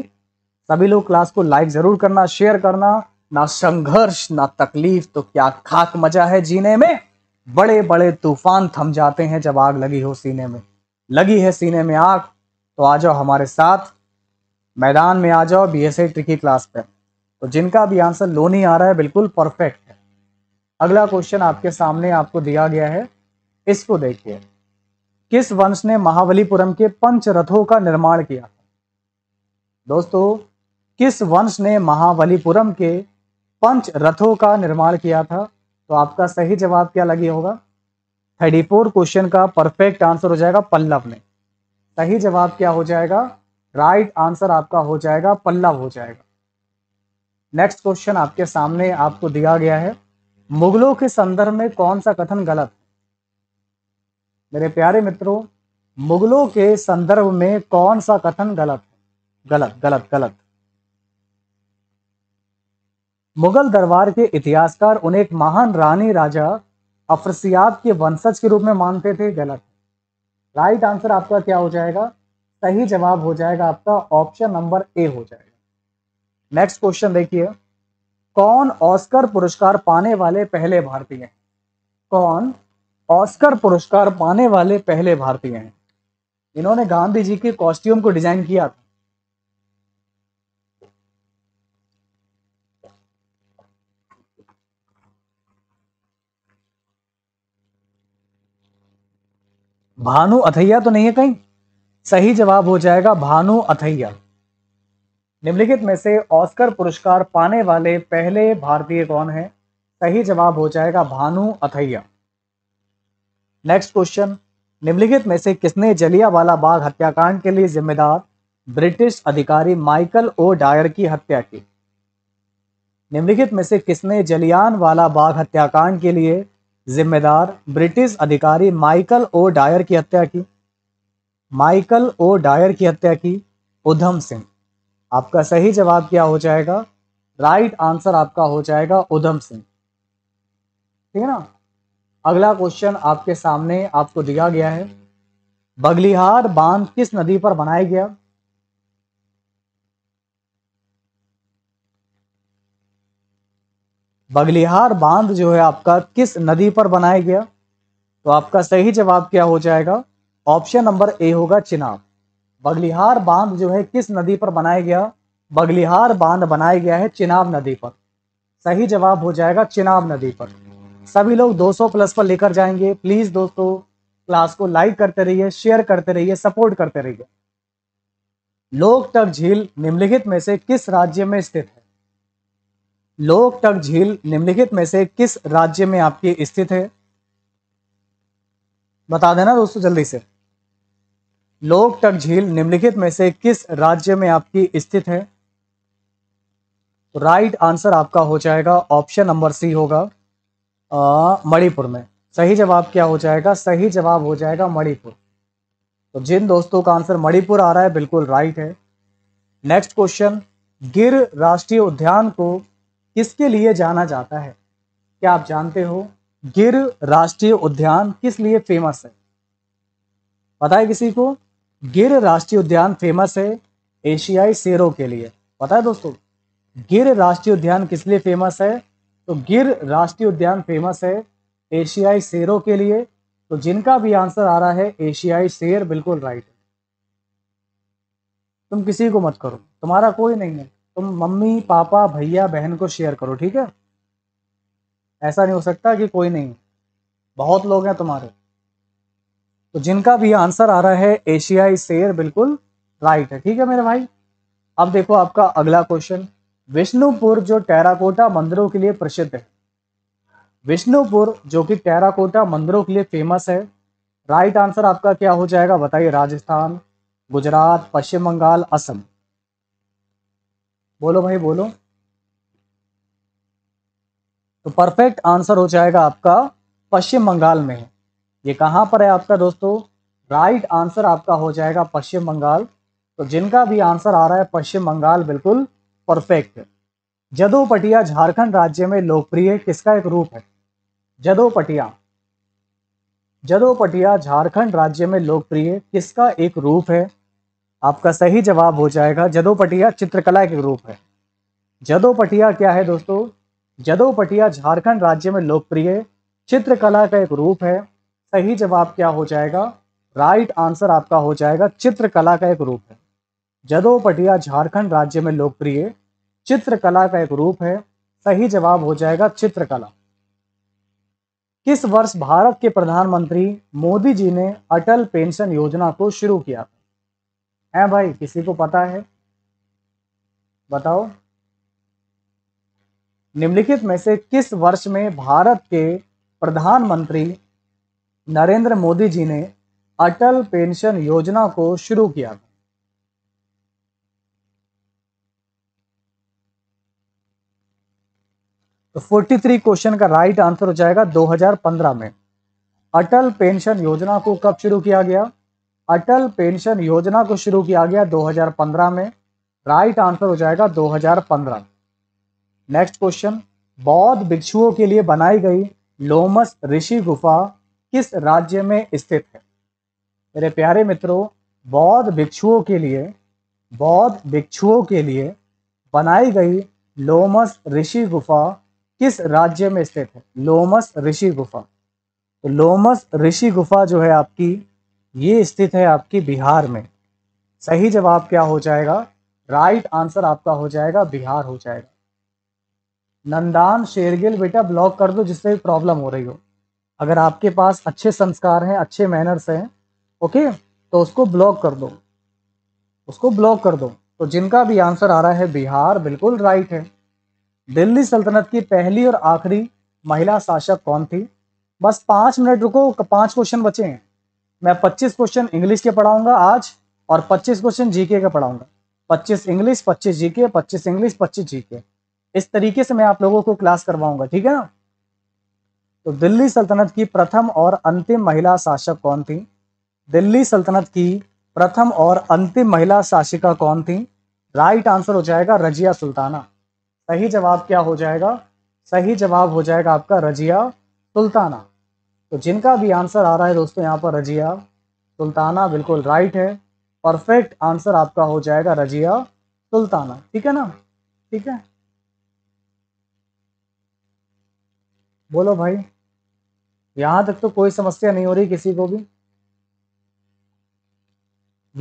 सभी लोग क्लास को लाइक जरूर करना शेयर करना ना संघर्ष ना तकलीफ तो क्या खाक मजा है जीने में बड़े बड़े तूफान थम जाते हैं जब आग लगी हो सीने में लगी है सीने में आग तो आ जाओ हमारे साथ मैदान में आ जाओ बी एस ट्रिकी क्लास पे तो जिनका भी आंसर लो नहीं आ रहा है बिल्कुल परफेक्ट है अगला क्वेश्चन आपके सामने आपको दिया गया है इसको देखिए किस वंश ने महाबलीपुरम के पंच रथों का निर्माण किया था दोस्तों किस वंश ने महाबलीपुरम के पंच रथों का निर्माण किया था तो आपका सही जवाब क्या लगे होगा थर्टी फोर क्वेश्चन का परफेक्ट आंसर हो जाएगा पल्लव ने सही जवाब क्या हो जाएगा राइट आंसर आपका हो जाएगा पल्लव हो जाएगा नेक्स्ट क्वेश्चन आपके सामने आपको दिया गया है मुगलों के संदर्भ में कौन सा कथन गलत है मेरे प्यारे मित्रों मुगलों के संदर्भ में कौन सा कथन गलत है गलत गलत गलत मुगल दरबार के इतिहासकार उन्हें एक महान रानी राजा अफरसियाब के वंशज के रूप में मानते थे गलत राइट आंसर आपका क्या हो जाएगा सही जवाब हो जाएगा आपका ऑप्शन नंबर ए हो जाएगा नेक्स्ट क्वेश्चन देखिए कौन ऑस्कर पुरस्कार पाने वाले पहले भारतीय हैं कौन ऑस्कर पुरस्कार पाने वाले पहले भारतीय हैं इन्होंने गांधी जी के कॉस्ट्यूम को डिजाइन किया था भानु अथैया तो नहीं है कहीं सही जवाब हो जाएगा भानु अथैया निम्नलिखित में से ऑस्कर पुरस्कार पाने वाले पहले भारतीय कौन है सही जवाब हो जाएगा भानु अथैया नेक्स्ट क्वेश्चन निम्नलिखित में से किसने जलियावाला बाग हत्याकांड के लिए जिम्मेदार ब्रिटिश अधिकारी माइकल ओ डायर की हत्या की निम्नलिखित में से किसने जलियान वाला बाघ हत्याकांड के लिए जिम्मेदार ब्रिटिश अधिकारी माइकल ओ डायर की हत्या की माइकल ओ डायर की हत्या की उधम सिंह आपका सही जवाब क्या हो जाएगा राइट आंसर आपका हो जाएगा उधम सिंह ठीक है ना अगला क्वेश्चन आपके सामने आपको दिया गया है बगलिहार बांध किस नदी पर बनाया गया बगलिहार बांध जो है आपका किस नदी पर बनाया गया तो आपका सही जवाब क्या हो जाएगा ऑप्शन नंबर ए होगा चिनाब बगलिहार बांध जो है किस नदी पर बनाया गया बगलिहार बांध बनाया गया है चिनाब नदी पर सही जवाब हो जाएगा चिनाब नदी पर सभी लोग 200 प्लस पर लेकर जाएंगे प्लीज दोस्तों क्लास को लाइक करते रहिए शेयर करते रहिए सपोर्ट करते रहिए लोकटक झील निम्नलिखित में से किस राज्य में स्थित है लोकटक झील निम्नलिखित में से किस राज्य में आपकी स्थित है बता देना दोस्तों जल्दी से लोकटक झील निम्नलिखित में से किस राज्य में आपकी स्थित है तो राइट आंसर आपका हो जाएगा ऑप्शन नंबर सी होगा मणिपुर में सही जवाब क्या हो जाएगा सही जवाब हो जाएगा मणिपुर तो जिन दोस्तों का आंसर मणिपुर आ रहा है बिल्कुल राइट है नेक्स्ट क्वेश्चन गिर राष्ट्रीय उद्यान को किसके लिए जाना जाता है क्या आप जानते हो गिर राष्ट्रीय उद्यान किस लिए फेमस है पता है किसी को गिर राष्ट्रीय उद्यान फेमस है एशियाई शेरों के लिए पता है दोस्तों गिर राष्ट्रीय उद्यान किस लिए फेमस है तो गिर राष्ट्रीय उद्यान फेमस है एशियाई शेरों के लिए तो जिनका भी आंसर आ रहा है एशियाई शेर बिल्कुल राइट है तुम किसी को मत करो तुम्हारा कोई नहीं है तुम मम्मी पापा भैया बहन को शेयर करो ठीक है ऐसा नहीं हो सकता कि कोई नहीं बहुत लोग हैं तुम्हारे तो जिनका भी आंसर आ रहा है एशियाई शेर बिल्कुल राइट है ठीक है मेरे भाई अब देखो आपका अगला क्वेश्चन विष्णुपुर जो टेराकोटा मंदिरों के लिए प्रसिद्ध है विष्णुपुर जो कि टेराकोटा मंदिरों के लिए फेमस है राइट आंसर आपका क्या हो जाएगा बताइए राजस्थान गुजरात पश्चिम बंगाल असम बोलो भाई बोलो तो परफेक्ट आंसर हो जाएगा आपका पश्चिम बंगाल में ये कहां पर है आपका दोस्तों राइट आंसर आपका हो जाएगा पश्चिम बंगाल तो जिनका भी आंसर आ रहा है पश्चिम बंगाल बिल्कुल परफेक्ट जदो पटिया झारखंड राज्य में लोकप्रिय किसका एक रूप है जदो पटिया जदो पटिया झारखंड राज्य में लोकप्रिय किसका एक रूप है आपका सही जवाब हो जाएगा जदोपटिया चित्रकला के रूप है जदोपटिया क्या है दोस्तों जदोपटिया झारखंड राज्य में लोकप्रिय चित्रकला का एक रूप है सही जवाब क्या हो जाएगा राइट आंसर आपका हो जाएगा चित्रकला का एक रूप है जदोपटिया झारखंड राज्य में लोकप्रिय चित्रकला का एक रूप है सही जवाब हो जाएगा चित्रकला किस वर्ष भारत के प्रधानमंत्री मोदी जी ने अटल पेंशन योजना को शुरू किया था है भाई किसी को पता है बताओ निम्नलिखित में से किस वर्ष में भारत के प्रधानमंत्री नरेंद्र मोदी जी ने अटल पेंशन योजना को शुरू किया था तो 43 क्वेश्चन का राइट आंसर हो जाएगा 2015 में अटल पेंशन योजना को कब शुरू किया गया अटल पेंशन योजना को शुरू किया गया 2015 में राइट आंसर हो जाएगा 2015 नेक्स्ट क्वेश्चन बौद्ध भिक्षुओं के लिए बनाई गई लोमस ऋषि गुफा किस राज्य में स्थित है मेरे प्यारे मित्रों बौद्ध भिक्षुओं के लिए बौद्ध भिक्षुओं के लिए बनाई गई लोमस ऋषि गुफा किस राज्य में स्थित है लोमस ऋषि गुफा तो लोमस ऋषि गुफा जो है आपकी ये स्थित है आपकी बिहार में सही जवाब क्या हो जाएगा राइट आंसर आपका हो जाएगा बिहार हो जाएगा नंदान शेरगिल बेटा ब्लॉक कर दो जिससे भी प्रॉब्लम हो रही हो अगर आपके पास अच्छे संस्कार हैं अच्छे मैनर्स हैं ओके तो उसको ब्लॉक कर दो उसको ब्लॉक कर दो तो जिनका भी आंसर आ रहा है बिहार बिल्कुल राइट है दिल्ली सल्तनत की पहली और आखिरी महिला शासक कौन थी बस पाँच मिनट रुको पाँच क्वेश्चन बचे हैं मैं 25 क्वेश्चन इंग्लिश के पढ़ाऊंगा आज और 25 क्वेश्चन जीके का पढ़ाऊंगा 25 इंग्लिश 25 जीके 25 इंग्लिश 25 जीके इस तरीके से मैं आप लोगों को क्लास करवाऊंगा ठीक है ना तो दिल्ली सल्तनत की प्रथम और अंतिम महिला शासक कौन थी दिल्ली सल्तनत की प्रथम और अंतिम महिला शासिका कौन थी राइट आंसर हो जाएगा रजिया सुल्ताना सही जवाब क्या हो जाएगा सही जवाब हो जाएगा आपका रजिया सुल्ताना तो जिनका भी आंसर आ रहा है दोस्तों यहाँ पर रजिया सुल्ताना बिल्कुल राइट है परफेक्ट आंसर आपका हो जाएगा रजिया सुल्ताना ठीक है ना ठीक है बोलो भाई यहां तक तो कोई समस्या नहीं हो रही किसी को भी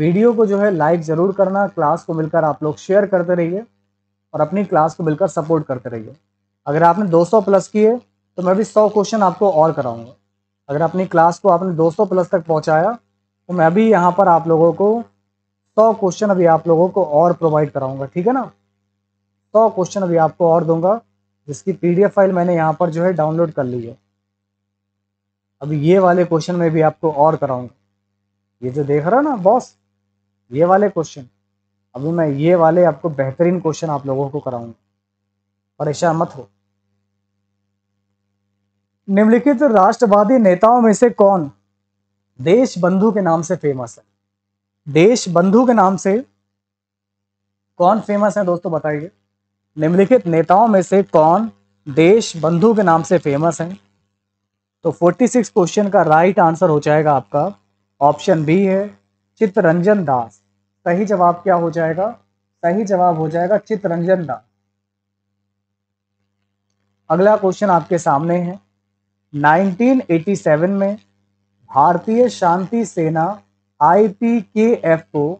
वीडियो को जो है लाइक ज़रूर करना क्लास को मिलकर आप लोग शेयर करते रहिए और अपनी क्लास को मिलकर सपोर्ट करते रहिए अगर आपने 200 प्लस किए तो मैं भी 100 क्वेश्चन आपको और कराऊंगा अगर अपनी क्लास को आपने 200 प्लस तक पहुंचाया तो मैं अभी यहाँ पर आप लोगों को 100 क्वेश्चन अभी आप लोगों को और प्रोवाइड कराऊंगा ठीक है ना 100 क्वेश्चन अभी आपको और दूंगा जिसकी पीडीएफ फाइल मैंने यहाँ पर जो है डाउनलोड कर ली है अभी ये वाले क्वेश्चन में भी आपको और कराऊंगा ये जो देख रहा ना बॉस ये वाले क्वेश्चन अभी मैं ये वाले आपको बेहतरीन क्वेश्चन आप लोगों को कराऊंगा परेशान मत हो निम्नलिखित राष्ट्रवादी नेताओं में से कौन देश बंधु के नाम से फेमस है देश बंधु के नाम से कौन फेमस है दोस्तों बताइए निम्नलिखित नेताओं में से कौन देश बंधु के नाम से फेमस है तो 46 क्वेश्चन का राइट आंसर हो जाएगा आपका ऑप्शन बी है चित्तरंजन दास सही जवाब क्या हो जाएगा सही जवाब हो जाएगा चित्तरंजन दास अगला क्वेश्चन आपके सामने है 1987 में भारतीय शांति सेना आईपीकेएफ को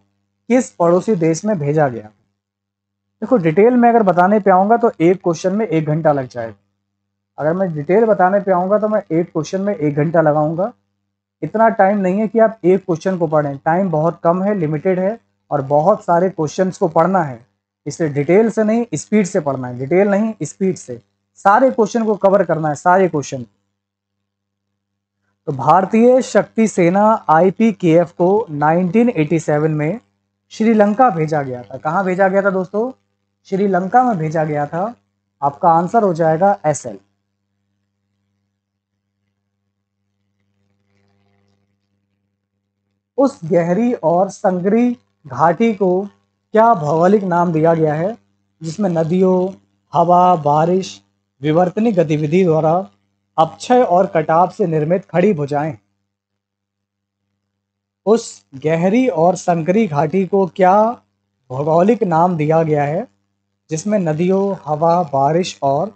किस पड़ोसी देश में भेजा गया देखो डिटेल में अगर बताने पे आऊँगा तो एक क्वेश्चन में एक घंटा लग जाएगा अगर मैं डिटेल बताने पे आऊँगा तो मैं एक क्वेश्चन में एक घंटा लगाऊंगा इतना टाइम नहीं है कि आप एक क्वेश्चन को पढ़ें टाइम बहुत कम है लिमिटेड है और बहुत सारे क्वेश्चन को पढ़ना है इसलिए डिटेल से नहीं स्पीड से पढ़ना है डिटेल नहीं स्पीड से सारे क्वेश्चन को कवर करना है सारे क्वेश्चन तो भारतीय शक्ति सेना आईपीकेएफ को 1987 में श्रीलंका भेजा गया था कहाँ भेजा गया था दोस्तों श्रीलंका में भेजा गया था आपका आंसर हो जाएगा एसएल उस गहरी और संगरी घाटी को क्या भौगोलिक नाम दिया गया है जिसमें नदियों हवा बारिश विवर्तनी गतिविधि द्वारा अक्षय और कटाप से निर्मित खड़ी भुजाएं उस गहरी और संकरी घाटी को क्या भौगोलिक नाम दिया गया है जिसमें नदियों हवा बारिश और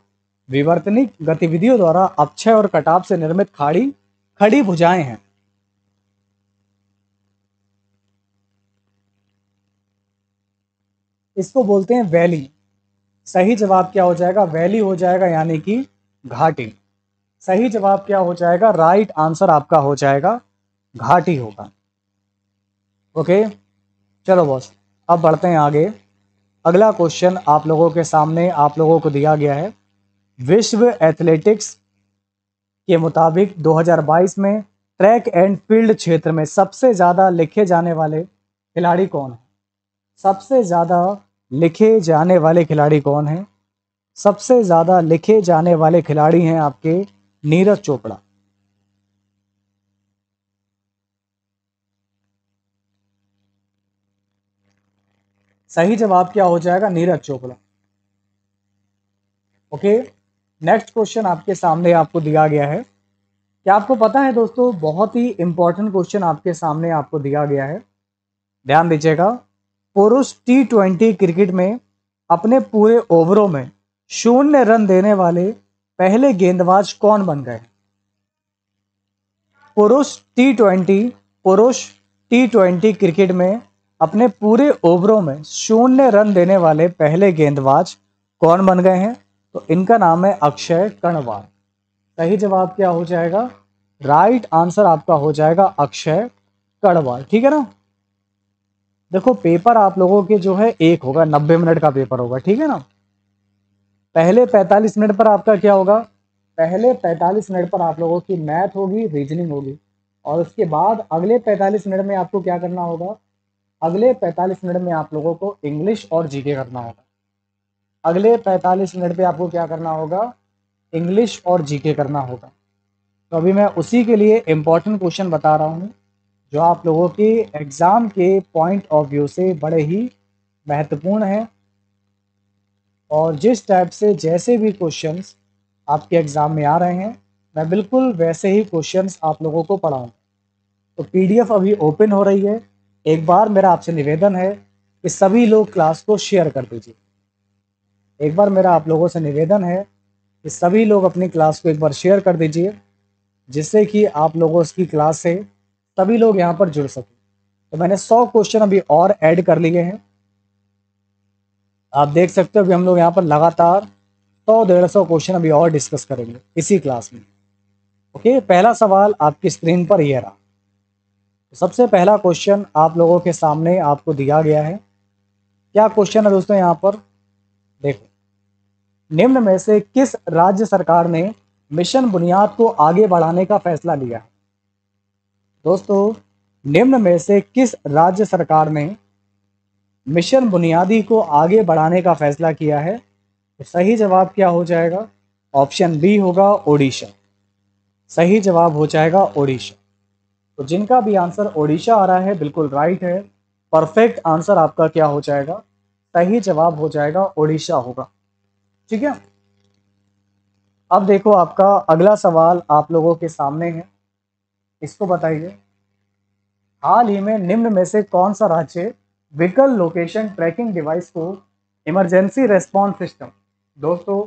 विवर्तनिक गतिविधियों द्वारा अक्षय और कटाप से निर्मित खाड़ी खड़ी भुजाएं हैं इसको बोलते हैं वैली सही जवाब क्या हो जाएगा वैली हो जाएगा यानी कि घाटी सही जवाब क्या हो जाएगा राइट आंसर आपका हो जाएगा घाटी होगा ओके चलो बॉस अब बढ़ते हैं आगे अगला क्वेश्चन आप लोगों के सामने आप लोगों को दिया गया है विश्व एथलेटिक्स के मुताबिक 2022 में ट्रैक एंड फील्ड क्षेत्र में सबसे ज़्यादा लिखे जाने वाले खिलाड़ी कौन है सबसे ज़्यादा लिखे जाने वाले खिलाड़ी कौन हैं सबसे ज़्यादा लिखे जाने वाले खिलाड़ी हैं आपके नीरज चोपड़ा सही जवाब क्या हो जाएगा Neeraj Chopra okay next question आपके सामने आपको दिया गया है क्या आपको पता है दोस्तों बहुत ही इंपॉर्टेंट क्वेश्चन आपके सामने आपको दिया गया है ध्यान दीजिएगा पुरुष टी ट्वेंटी क्रिकेट में अपने पूरे ओवरों में शून्य रन देने वाले पहले गेंदबाज कौन बन गए पुरुष टी ट्वेंटी पुरुष टी ट्वेंटी क्रिकेट में अपने पूरे ओवरों में शून्य रन देने वाले पहले गेंदबाज कौन बन गए हैं तो इनका नाम है अक्षय कणवार सही जवाब क्या हो जाएगा राइट आंसर आपका हो जाएगा अक्षय कणवार ठीक है ना देखो पेपर आप लोगों के जो है एक होगा नब्बे मिनट का पेपर होगा ठीक है ना पहले 45 मिनट पर आपका क्या होगा पहले 45 मिनट पर आप लोगों की मैथ होगी रीजनिंग होगी और उसके बाद अगले 45 मिनट में आपको क्या करना होगा अगले 45 मिनट में आप लोगों को इंग्लिश और जीके करना होगा अगले 45 मिनट पे आपको क्या करना होगा इंग्लिश और जीके करना होगा तो अभी मैं उसी के लिए इम्पोर्टेंट क्वेश्चन बता रहा हूँ जो आप लोगों के एग्ज़ाम के पॉइंट ऑफ व्यू से बड़े ही महत्वपूर्ण हैं और जिस टाइप से जैसे भी क्वेश्चंस आपके एग्ज़ाम में आ रहे हैं मैं बिल्कुल वैसे ही क्वेश्चंस आप लोगों को पढ़ाऊँ तो पीडीएफ अभी ओपन हो रही है एक बार मेरा आपसे निवेदन है कि सभी लोग क्लास को शेयर कर दीजिए एक बार मेरा आप लोगों से निवेदन है कि सभी लोग अपनी क्लास को एक बार शेयर कर दीजिए जिससे कि आप लोगों की क्लास से सभी लोग यहाँ पर जुड़ सकें तो मैंने सौ क्वेश्चन अभी और ऐड कर लिए हैं आप देख सकते हो कि हम लोग यहाँ पर लगातार सौ डेढ़ सौ क्वेश्चन अभी और डिस्कस करेंगे इसी क्लास में ओके पहला सवाल आपकी स्क्रीन पर यह रहा तो सबसे पहला क्वेश्चन आप लोगों के सामने आपको दिया गया है क्या क्वेश्चन है दोस्तों यहाँ पर देखो निम्न में से किस राज्य सरकार ने मिशन बुनियाद को आगे बढ़ाने का फैसला लिया दोस्तों निम्न में से किस राज्य सरकार ने मिशन बुनियादी को आगे बढ़ाने का फैसला किया है तो सही जवाब क्या हो जाएगा ऑप्शन बी होगा ओडिशा सही जवाब हो जाएगा ओडिशा तो जिनका भी आंसर ओडिशा आ रहा है बिल्कुल राइट है परफेक्ट आंसर आपका क्या हो जाएगा सही जवाब हो जाएगा ओडिशा होगा ठीक है अब देखो आपका अगला सवाल आप लोगों के सामने है इसको बताइए हाल ही में निम्न में से कौन सा राज्य व्हीकल लोकेशन ट्रैकिंग डिवाइस को इमरजेंसी रेस्पॉन्स सिस्टम दोस्तों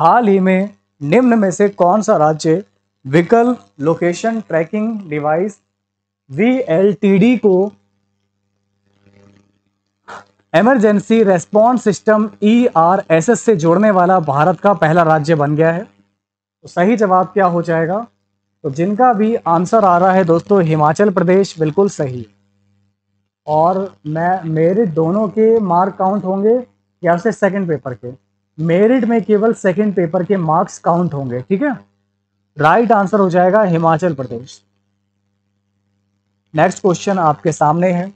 हाल ही में निम्न में से कौन सा राज्य व्हीकल लोकेशन ट्रैकिंग डिवाइस वी को emergency response system E R S S से जोड़ने वाला भारत का पहला राज्य बन गया है तो सही जवाब क्या हो जाएगा तो जिनका भी आंसर आ रहा है दोस्तों हिमाचल प्रदेश बिल्कुल सही है और मैं मेरिट दोनों के मार्क काउंट होंगे या से सेकंड पेपर के मेरिट में केवल सेकंड पेपर के मार्क्स काउंट होंगे ठीक है राइट आंसर हो जाएगा हिमाचल प्रदेश नेक्स्ट क्वेश्चन आपके सामने है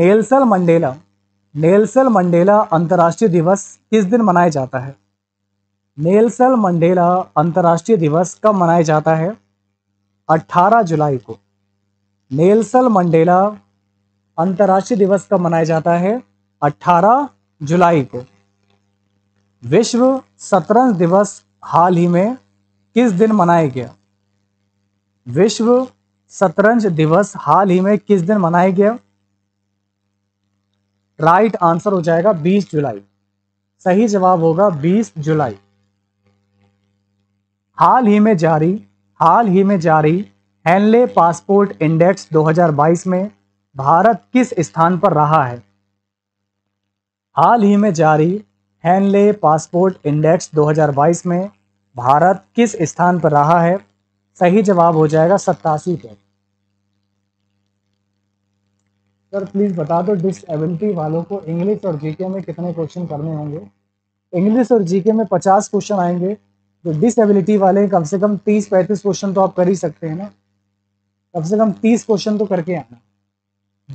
नेल्सन मंडेला नेल्सन मंडेला अंतर्राष्ट्रीय दिवस किस दिन मनाया जाता है नेल्सन मंडेला अंतर्राष्ट्रीय दिवस कब मनाया जाता है 18 जुलाई को नेल्सन मंडेला अंतर्राष्ट्रीय दिवस कब मनाया जाता है 18 जुलाई को विश्व शतरंज दिवस हाल ही में किस दिन मनाया गया विश्व शतरंज दिवस हाल ही में किस दिन मनाया गया राइट आंसर हो जाएगा 20 जुलाई सही जवाब होगा 20 जुलाई हाल ही में जारी हाल ही में जारी हेनले पासपोर्ट इंडेक्स 2022 में भारत किस स्थान पर रहा है हाल ही में जारी हैनले पासपोर्ट इंडेक्स 2022 में भारत किस स्थान पर रहा है सही जवाब हो जाएगा सत्तासी पर सर प्लीज़ बता दो डिसएबिलिटी वालों को इंग्लिश और जीके में कितने क्वेश्चन करने होंगे इंग्लिश और जीके में पचास क्वेश्चन आएंगे तो डिसबिलिटी वाले कम से कम तीस पैंतीस क्वेश्चन तो आप कर ही सकते हैं ना कम से कम तीस क्वेश्चन तो करके आना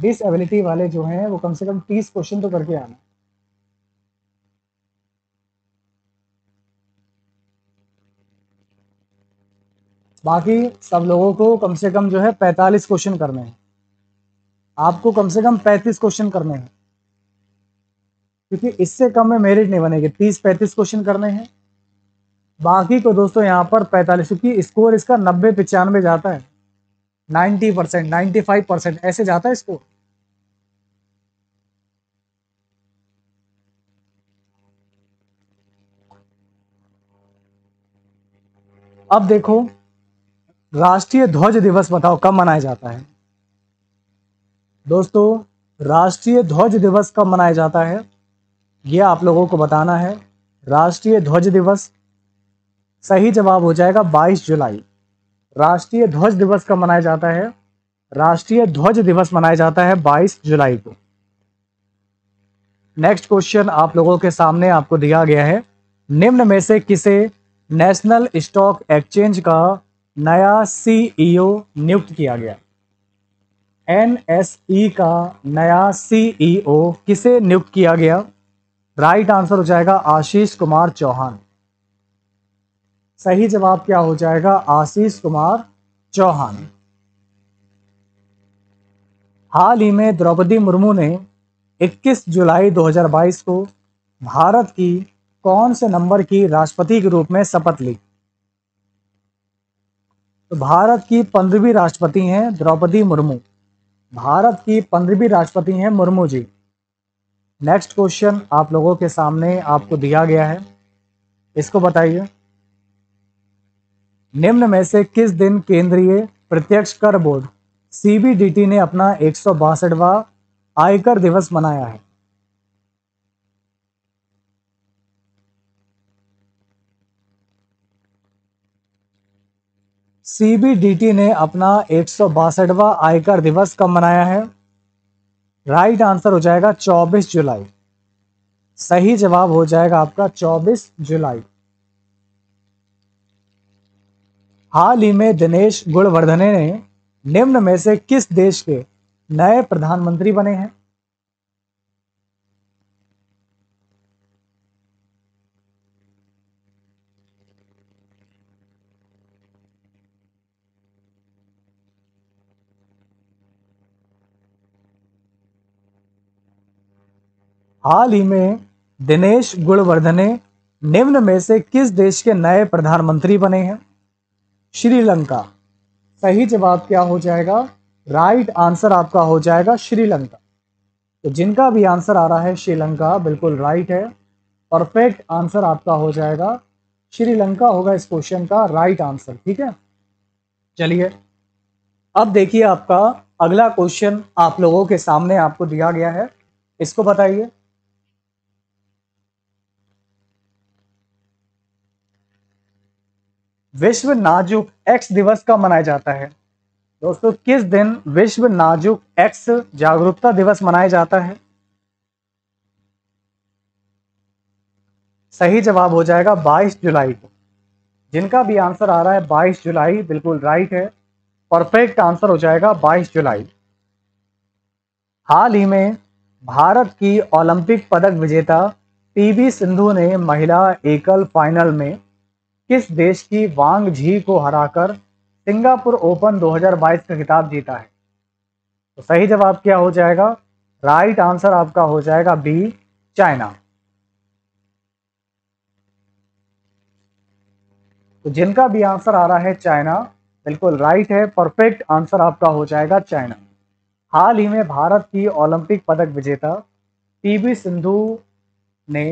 डिसबिलिटी वाले जो हैं वो कम से कम तीस क्वेश्चन तो करके आना बाकी सब लोगों को कम से कम जो है पैंतालीस क्वेश्चन करने हैं आपको कम से कम पैंतीस क्वेश्चन करने हैं क्योंकि इससे कम में मेरिट नहीं बनेगी तीस पैंतीस क्वेश्चन करने हैं बाकी को दोस्तों यहाँ पर पैंतालीस क्योंकि स्कोर इसका नब्बे पचानवे जाता है ninety percent ninety five percent ऐसे जाता है स्कोर अब देखो राष्ट्रीय ध्वज दिवस बताओ कब मनाया जाता है दोस्तों राष्ट्रीय ध्वज दिवस कब मनाया जाता है यह आप लोगों को बताना है राष्ट्रीय ध्वज दिवस सही जवाब हो जाएगा 22 जुलाई राष्ट्रीय ध्वज दिवस कब मनाया जाता है राष्ट्रीय ध्वज दिवस मनाया जाता है 22 जुलाई को नेक्स्ट क्वेश्चन आप लोगों के सामने आपको दिया गया है निम्न में से किसे नेशनल स्टॉक एक्सचेंज का नया सीईओ e नियुक्त किया गया एनएसई e का नया सीईओ e किसे नियुक्त किया गया राइट आंसर हो जाएगा आशीष कुमार चौहान सही जवाब क्या हो जाएगा आशीष कुमार चौहान हाल ही में द्रौपदी मुर्मू ने 21 जुलाई 2022 को भारत की कौन से नंबर की राष्ट्रपति के रूप में शपथ ली तो भारत की पंद्रहवीं राष्ट्रपति हैं द्रौपदी मुर्मू भारत की पंद्रहवीं राष्ट्रपति हैं मुर्मू जी नेक्स्ट क्वेश्चन आप लोगों के सामने आपको दिया गया है इसको बताइए निम्न में से किस दिन केंद्रीय प्रत्यक्ष कर बोर्ड सीबीडीटी ने अपना एक आयकर दिवस मनाया है सीबीडीटी ने अपना एक आयकर दिवस कब मनाया है राइट आंसर हो जाएगा 24 जुलाई सही जवाब हो जाएगा आपका 24 जुलाई हाल ही में दिनेश गुणवर्धने ने निम्न में से किस देश के नए प्रधानमंत्री बने हैं हाल ही में दिनेश गुणवर्धने निम्न में से किस देश के नए प्रधानमंत्री बने हैं श्रीलंका सही जवाब क्या हो जाएगा राइट आंसर आपका हो जाएगा श्रीलंका तो जिनका भी आंसर आ रहा है श्रीलंका बिल्कुल राइट है परफेक्ट आंसर आपका हो जाएगा श्रीलंका होगा इस क्वेश्चन का राइट आंसर ठीक है चलिए अब देखिए आपका अगला क्वेश्चन आप लोगों के सामने आपको दिया गया है इसको बताइए विश्व नाजुक एक्स दिवस कब मनाया जाता है दोस्तों किस दिन विश्व नाजुक एक्स जागरूकता दिवस मनाया जाता है सही जवाब हो जाएगा 22 जुलाई को जिनका भी आंसर आ रहा है 22 जुलाई बिल्कुल राइट है परफेक्ट आंसर हो जाएगा 22 जुलाई हाल ही में भारत की ओलंपिक पदक विजेता पीवी सिंधु ने महिला एकल फाइनल में किस देश की वांग झी को हराकर सिंगापुर ओपन 2022 का खिताब जीता है तो सही जवाब क्या हो जाएगा राइट आंसर आपका हो जाएगा बी चाइना तो जिनका भी आंसर आ रहा है चाइना बिल्कुल राइट है परफेक्ट आंसर आपका हो जाएगा चाइना हाल ही में भारत की ओलंपिक पदक विजेता पीवी सिंधु ने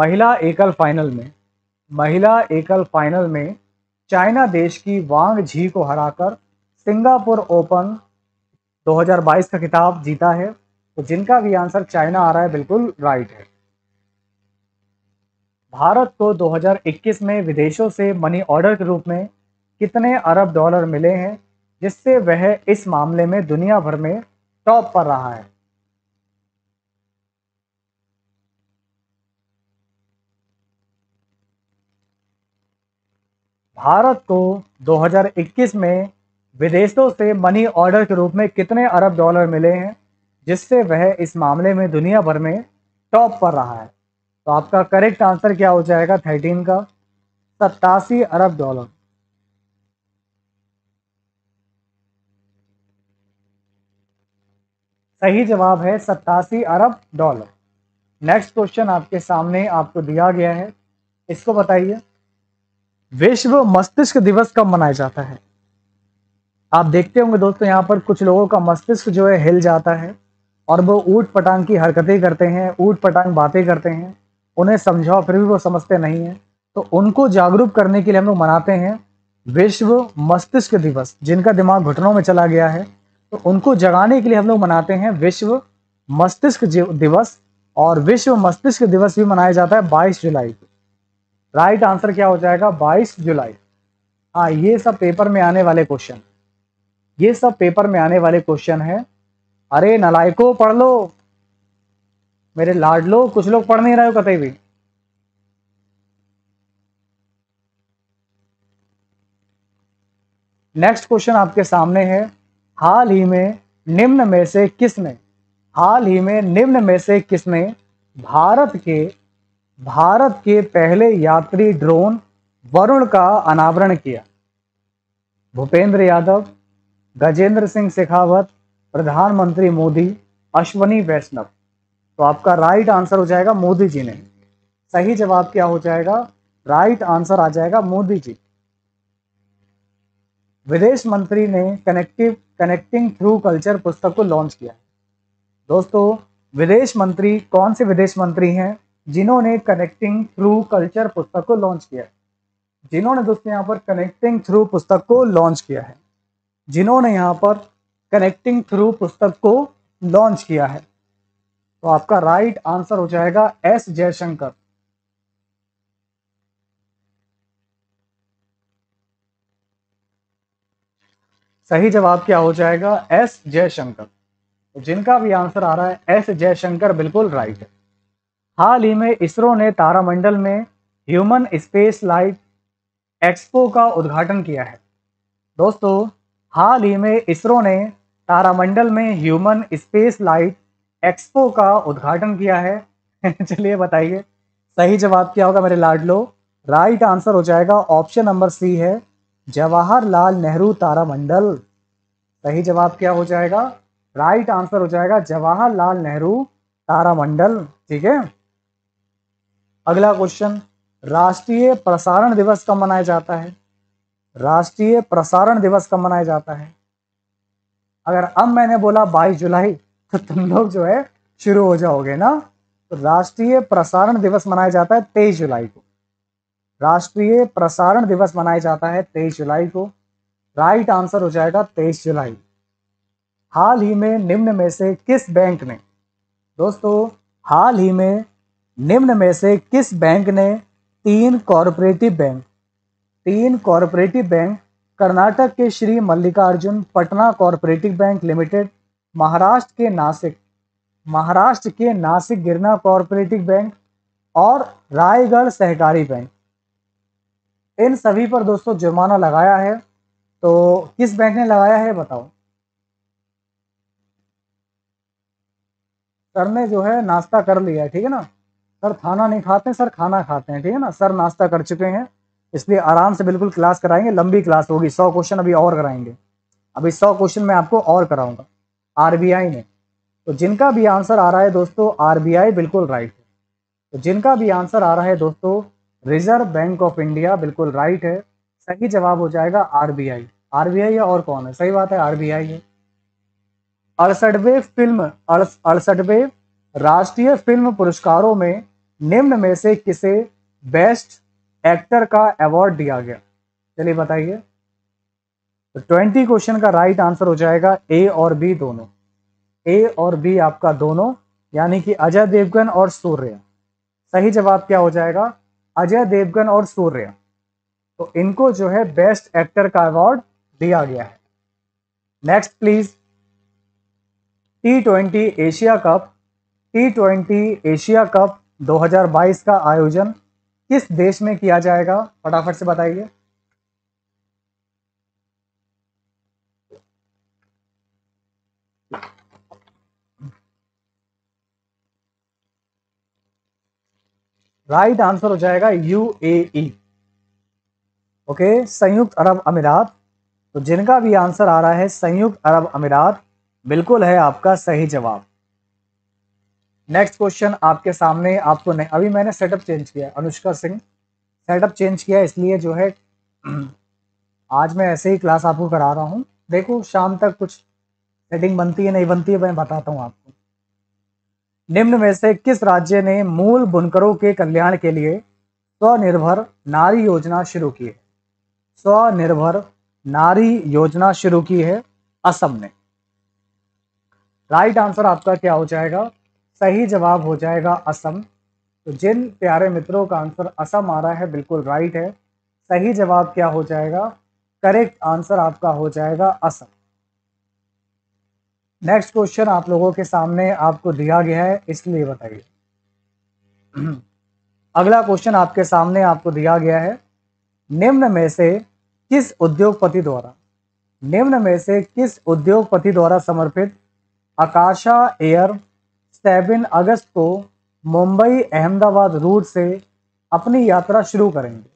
महिला एकल फाइनल में महिला एकल फाइनल में चाइना देश की वांग झी को हराकर सिंगापुर ओपन 2022 का खिताब जीता है तो जिनका भी आंसर चाइना आ रहा है बिल्कुल राइट है भारत को 2021 में विदेशों से मनी ऑर्डर के रूप में कितने अरब डॉलर मिले हैं जिससे वह इस मामले में दुनिया भर में टॉप पर रहा है भारत को 2021 में विदेशों से मनी ऑर्डर के रूप में कितने अरब डॉलर मिले हैं जिससे वह इस मामले में दुनिया भर में टॉप पर रहा है तो आपका करेक्ट आंसर क्या हो जाएगा थर्टीन का सत्तासी अरब डॉलर सही जवाब है सत्तासी अरब डॉलर नेक्स्ट क्वेश्चन आपके सामने आपको दिया गया है इसको बताइए विश्व मस्तिष्क दिवस कब मनाया जाता है आप देखते होंगे दोस्तों यहाँ पर कुछ लोगों का मस्तिष्क जो है हिल जाता है और वो ऊट पटांग की हरकतें करते हैं ऊट पटांग बातें करते हैं उन्हें समझाओ फिर भी वो समझते नहीं है तो उनको जागरूक करने के लिए हम लोग मनाते हैं विश्व मस्तिष्क दिवस जिनका दिमाग घुटनों में चला गया है तो उनको जगाने के लिए हम लोग मनाते हैं विश्व मस्तिष्क दिवस और विश्व मस्तिष्क दिवस भी मनाया जाता है 22 जुलाई को राइट आंसर क्या हो जाएगा 22 जुलाई हाँ ये सब पेपर में आने वाले क्वेश्चन ये सब पेपर में आने वाले क्वेश्चन है अरे नलायको पढ़ लो मेरे लाड लो कुछ लोग पढ़ नहीं रहे हो कतई भी नेक्स्ट क्वेश्चन आपके सामने है हाल ही में निम्न में से किसने हाल ही में निम्न में से किसने भारत के भारत के पहले यात्री ड्रोन वरुण का अनावरण किया भूपेंद्र यादव गजेंद्र सिंह शेखावत प्रधानमंत्री मोदी अश्वनी वैष्णव तो आपका राइट आंसर हो जाएगा मोदी जी ने सही जवाब क्या हो जाएगा राइट आंसर आ जाएगा मोदी जी विदेश मंत्री ने कनेक्टिव कनेक्टिंग थ्रू कल्चर पुस्तक को लॉन्च किया दोस्तों विदेश मंत्री कौन से विदेश मंत्री हैं जिन्होंने कनेक्टिंग थ्रू कल्चर पुस्तक को लॉन्च किया है जिन्होंने दोस्तों यहाँ पर कनेक्टिंग थ्रू पुस्तक को लॉन्च किया है जिन्होंने यहाँ पर कनेक्टिंग थ्रू पुस्तक को लॉन्च किया है तो आपका राइट आंसर हो जाएगा एस जयशंकर सही जवाब क्या हो जाएगा एस जयशंकर तो जिनका भी आंसर आ रहा है एस जयशंकर बिल्कुल राइट है हाल ही में इसरो ने तारामंडल में ह्यूमन स्पेस लाइट एक्सपो का उद्घाटन किया है दोस्तों हाल ही में इसरो ने तारामंडल में ह्यूमन स्पेस लाइट एक्सपो का उद्घाटन किया है चलिए बताइए सही जवाब क्या होगा मेरे लाडलो राइट आंसर हो जाएगा ऑप्शन नंबर सी है जवाहरलाल नेहरू तारामंडल सही जवाब क्या हो जाएगा राइट आंसर हो जाएगा जवाहरलाल नेहरू तारामंडल ठीक है अगला क्वेश्चन राष्ट्रीय प्रसारण दिवस कब मनाया जाता है राष्ट्रीय प्रसारण दिवस कब मनाया जाता है अगर अब मैंने बोला 22 जुलाई तो तुम लोग जो है शुरू हो जाओगे ना तो राष्ट्रीय प्रसारण दिवस मनाया जाता है तेईस जुलाई को राष्ट्रीय प्रसारण दिवस मनाया जाता है तेईस जुलाई को राइट आंसर हो जाएगा तेईस जुलाई हाल ही में निम्न में से किस बैंक ने दोस्तों हाल ही में निम्न में से किस बैंक ने तीन कॉरपोरेटिव बैंक तीन कॉरपोरेटिव बैंक कर्नाटक के Shri Mallikarjun Pattana cooperative bank limited Maharashtra के नासिक महाराष्ट्र के नासिक गिरना कॉरपोरेटिव बैंक और रायगढ़ सहकारी बैंक इन सभी पर दोस्तों जुर्माना लगाया है तो किस बैंक ने लगाया है बताओ सर ने जो है नाश्ता कर लिया ठीक है ना सर खाना नहीं खाते सर खाना खाते हैं ठीक है ना सर नाश्ता कर चुके हैं इसलिए आराम से बिल्कुल क्लास कराएंगे लंबी क्लास होगी सौ क्वेश्चन अभी और कराएंगे अभी सौ क्वेश्चन मैं आपको और कराऊंगा आरबीआई में तो जिनका भी आंसर आ रहा है दोस्तों आरबीआई बिल्कुल राइट है तो जिनका भी आंसर आ रहा है दोस्तों रिजर्व बैंक ऑफ इंडिया बिल्कुल राइट है सही जवाब हो जाएगा आरबीआई आरबीआई या और कौन है सही बात है आरबीआई है अड़सठवे फिल्म अड़सठवे राष्ट्रीय फिल्म पुरस्कारों में निम्न में से किसे बेस्ट एक्टर का अवार्ड दिया गया चलिए बताइए तो ट्वेंटी क्वेश्चन का राइट आंसर हो जाएगा ए और बी दोनों ए और बी आपका दोनों यानी कि अजय देवगन और सूर्य सही जवाब क्या हो जाएगा अजय देवगन और सूर्य तो इनको जो है बेस्ट एक्टर का अवार्ड दिया गया है next please T twenty Asia cup T twenty Asia cup 2022 का आयोजन किस देश में किया जाएगा फटाफट से बताइए राइट आंसर हो जाएगा यूएई ओके e। संयुक्त अरब अमीरात तो जिनका भी आंसर आ रहा है संयुक्त अरब अमीरात बिल्कुल है आपका सही जवाब नेक्स्ट क्वेश्चन आपके सामने आपको नहीं अभी मैंने सेटअप चेंज किया अनुष्का सिंह सेटअप चेंज किया इसलिए जो है आज मैं ऐसे ही क्लास आपको करा रहा हूँ देखो शाम तक कुछ सेटिंग बनती है नहीं बनती है मैं बताता हूँ आपको निम्न में से किस राज्य ने मूल बुनकरों के कल्याण के लिए स्वनिर्भर नारी योजना शुरू की है स्वनिर्भर नारी योजना शुरू की है असम ने राइट आंसर आपका क्या हो जाएगा सही जवाब हो जाएगा असम तो जिन प्यारे मित्रों का आंसर असम आ रहा है बिल्कुल राइट है सही जवाब क्या हो जाएगा करेक्ट आंसर आपका हो जाएगा असम नेक्स्ट क्वेश्चन आप लोगों के सामने आपको दिया गया है इसलिए बताइए अगला क्वेश्चन आपके सामने आपको दिया गया है निम्न में से किस उद्योगपति द्वारा निम्न में से किस उद्योगपति द्वारा समर्पित आकाशा एयर सेवन अगस्त को मुंबई अहमदाबाद रूट से अपनी यात्रा शुरू करेंगे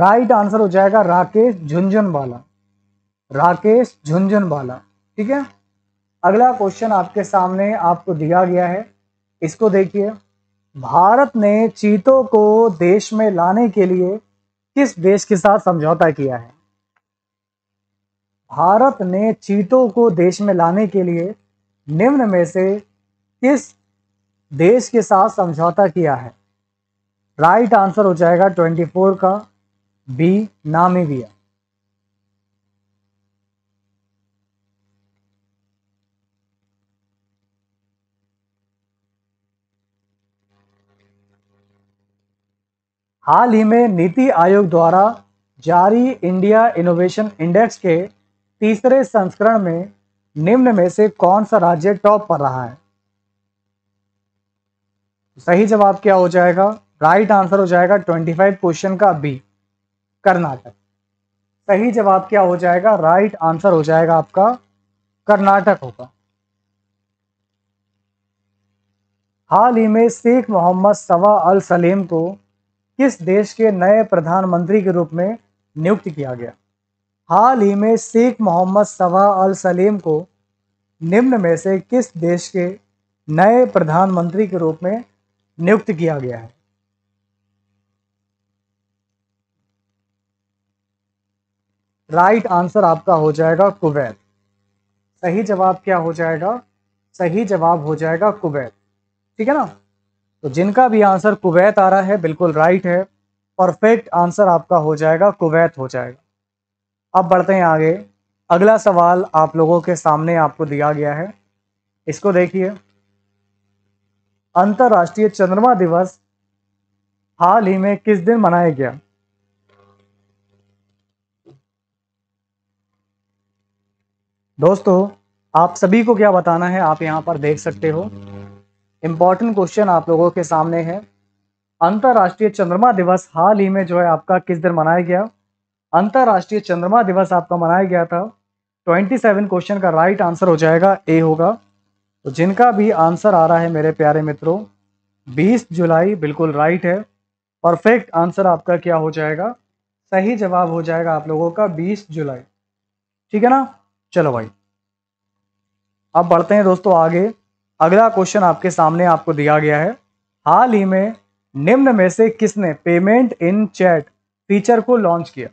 राइट आंसर हो जाएगा राकेश झुंझुनवाला राकेश झुंझुनवाला ठीक है अगला क्वेश्चन आपके सामने आपको दिया गया है इसको देखिए भारत ने चीतों को देश में लाने के लिए किस देश के साथ समझौता किया है भारत ने चीतों को देश में लाने के लिए निम्न में से किस देश के साथ समझौता किया है राइट आंसर हो जाएगा 24 का बी नामीबिया हाल ही में नीति आयोग द्वारा जारी इंडिया इनोवेशन इंडेक्स के तीसरे संस्करण में निम्न में से कौन सा राज्य टॉप पर रहा है सही जवाब क्या हो जाएगा राइट आंसर हो जाएगा 25 क्वेश्चन का बी कर्नाटक सही जवाब क्या हो जाएगा राइट आंसर हो जाएगा आपका कर्नाटक होगा हाल ही में शेख मोहम्मद सवा अल सलीम को किस देश के नए प्रधानमंत्री के रूप में नियुक्त किया गया हाल ही में शेख मोहम्मद सवा अल सलीम को निम्न में से किस देश के नए प्रधानमंत्री के रूप में नियुक्त किया गया है राइट आंसर आपका हो जाएगा कुवैत सही जवाब क्या हो जाएगा सही जवाब हो जाएगा कुवैत ठीक है ना तो जिनका भी आंसर कुवैत आ रहा है बिल्कुल राइट है परफेक्ट आंसर आपका हो जाएगा कुवैत हो जाएगा अब बढ़ते हैं आगे अगला सवाल आप लोगों के सामने आपको दिया गया है इसको देखिए अंतर्राष्ट्रीय चंद्रमा दिवस हाल ही में किस दिन मनाया गया दोस्तों आप सभी को क्या बताना है आप यहां पर देख सकते हो इम्पॉर्टेंट क्वेश्चन आप लोगों के सामने है अंतर्राष्ट्रीय चंद्रमा दिवस हाल ही में जो है आपका किस दिन मनाया गया अंतर्राष्ट्रीय चंद्रमा दिवस आपका मनाया गया था 27 क्वेश्चन का राइट आंसर हो जाएगा ए होगा तो जिनका भी आंसर आ रहा है मेरे प्यारे मित्रों 20 जुलाई बिल्कुल राइट है परफेक्ट आंसर आपका क्या हो जाएगा सही जवाब हो जाएगा आप लोगों का 20 जुलाई ठीक है ना चलो भाई अब बढ़ते हैं दोस्तों आगे अगला क्वेश्चन आपके सामने आपको दिया गया है हाल ही में निम्न में से किसने पेमेंट इन चैट फीचर को लॉन्च किया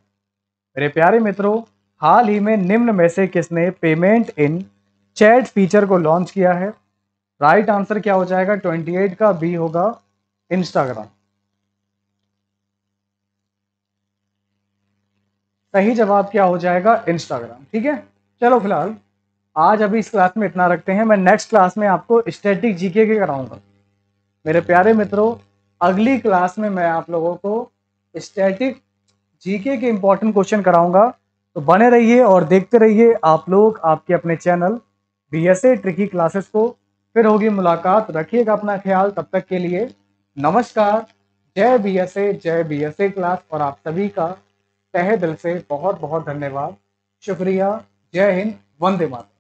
मेरे प्यारे मित्रों हाल ही में निम्न में से किसने पेमेंट इन चैट फीचर को लॉन्च किया है राइट right आंसर क्या हो जाएगा 28 का बी होगा इंस्टाग्राम सही जवाब क्या हो जाएगा इंस्टाग्राम ठीक है चलो फिलहाल आज अभी इस क्लास में इतना रखते हैं मैं नेक्स्ट क्लास में आपको स्टैटिक जीके के कराऊंगा मेरे प्यारे मित्रों अगली क्लास में मैं आप लोगों को स्टैटिक जीके के इंपॉर्टेंट क्वेश्चन कराऊंगा तो बने रहिए और देखते रहिए आप लोग आपके अपने channel B S A tricky classes को फिर होगी मुलाकात रखिएगा अपना ख्याल तब तक के लिए नमस्कार जय बी एस ए जय बी एस ए क्लास और आप सभी का तहे दिल से बहुत बहुत धन्यवाद शुक्रिया जय हिंद वंदे मातरम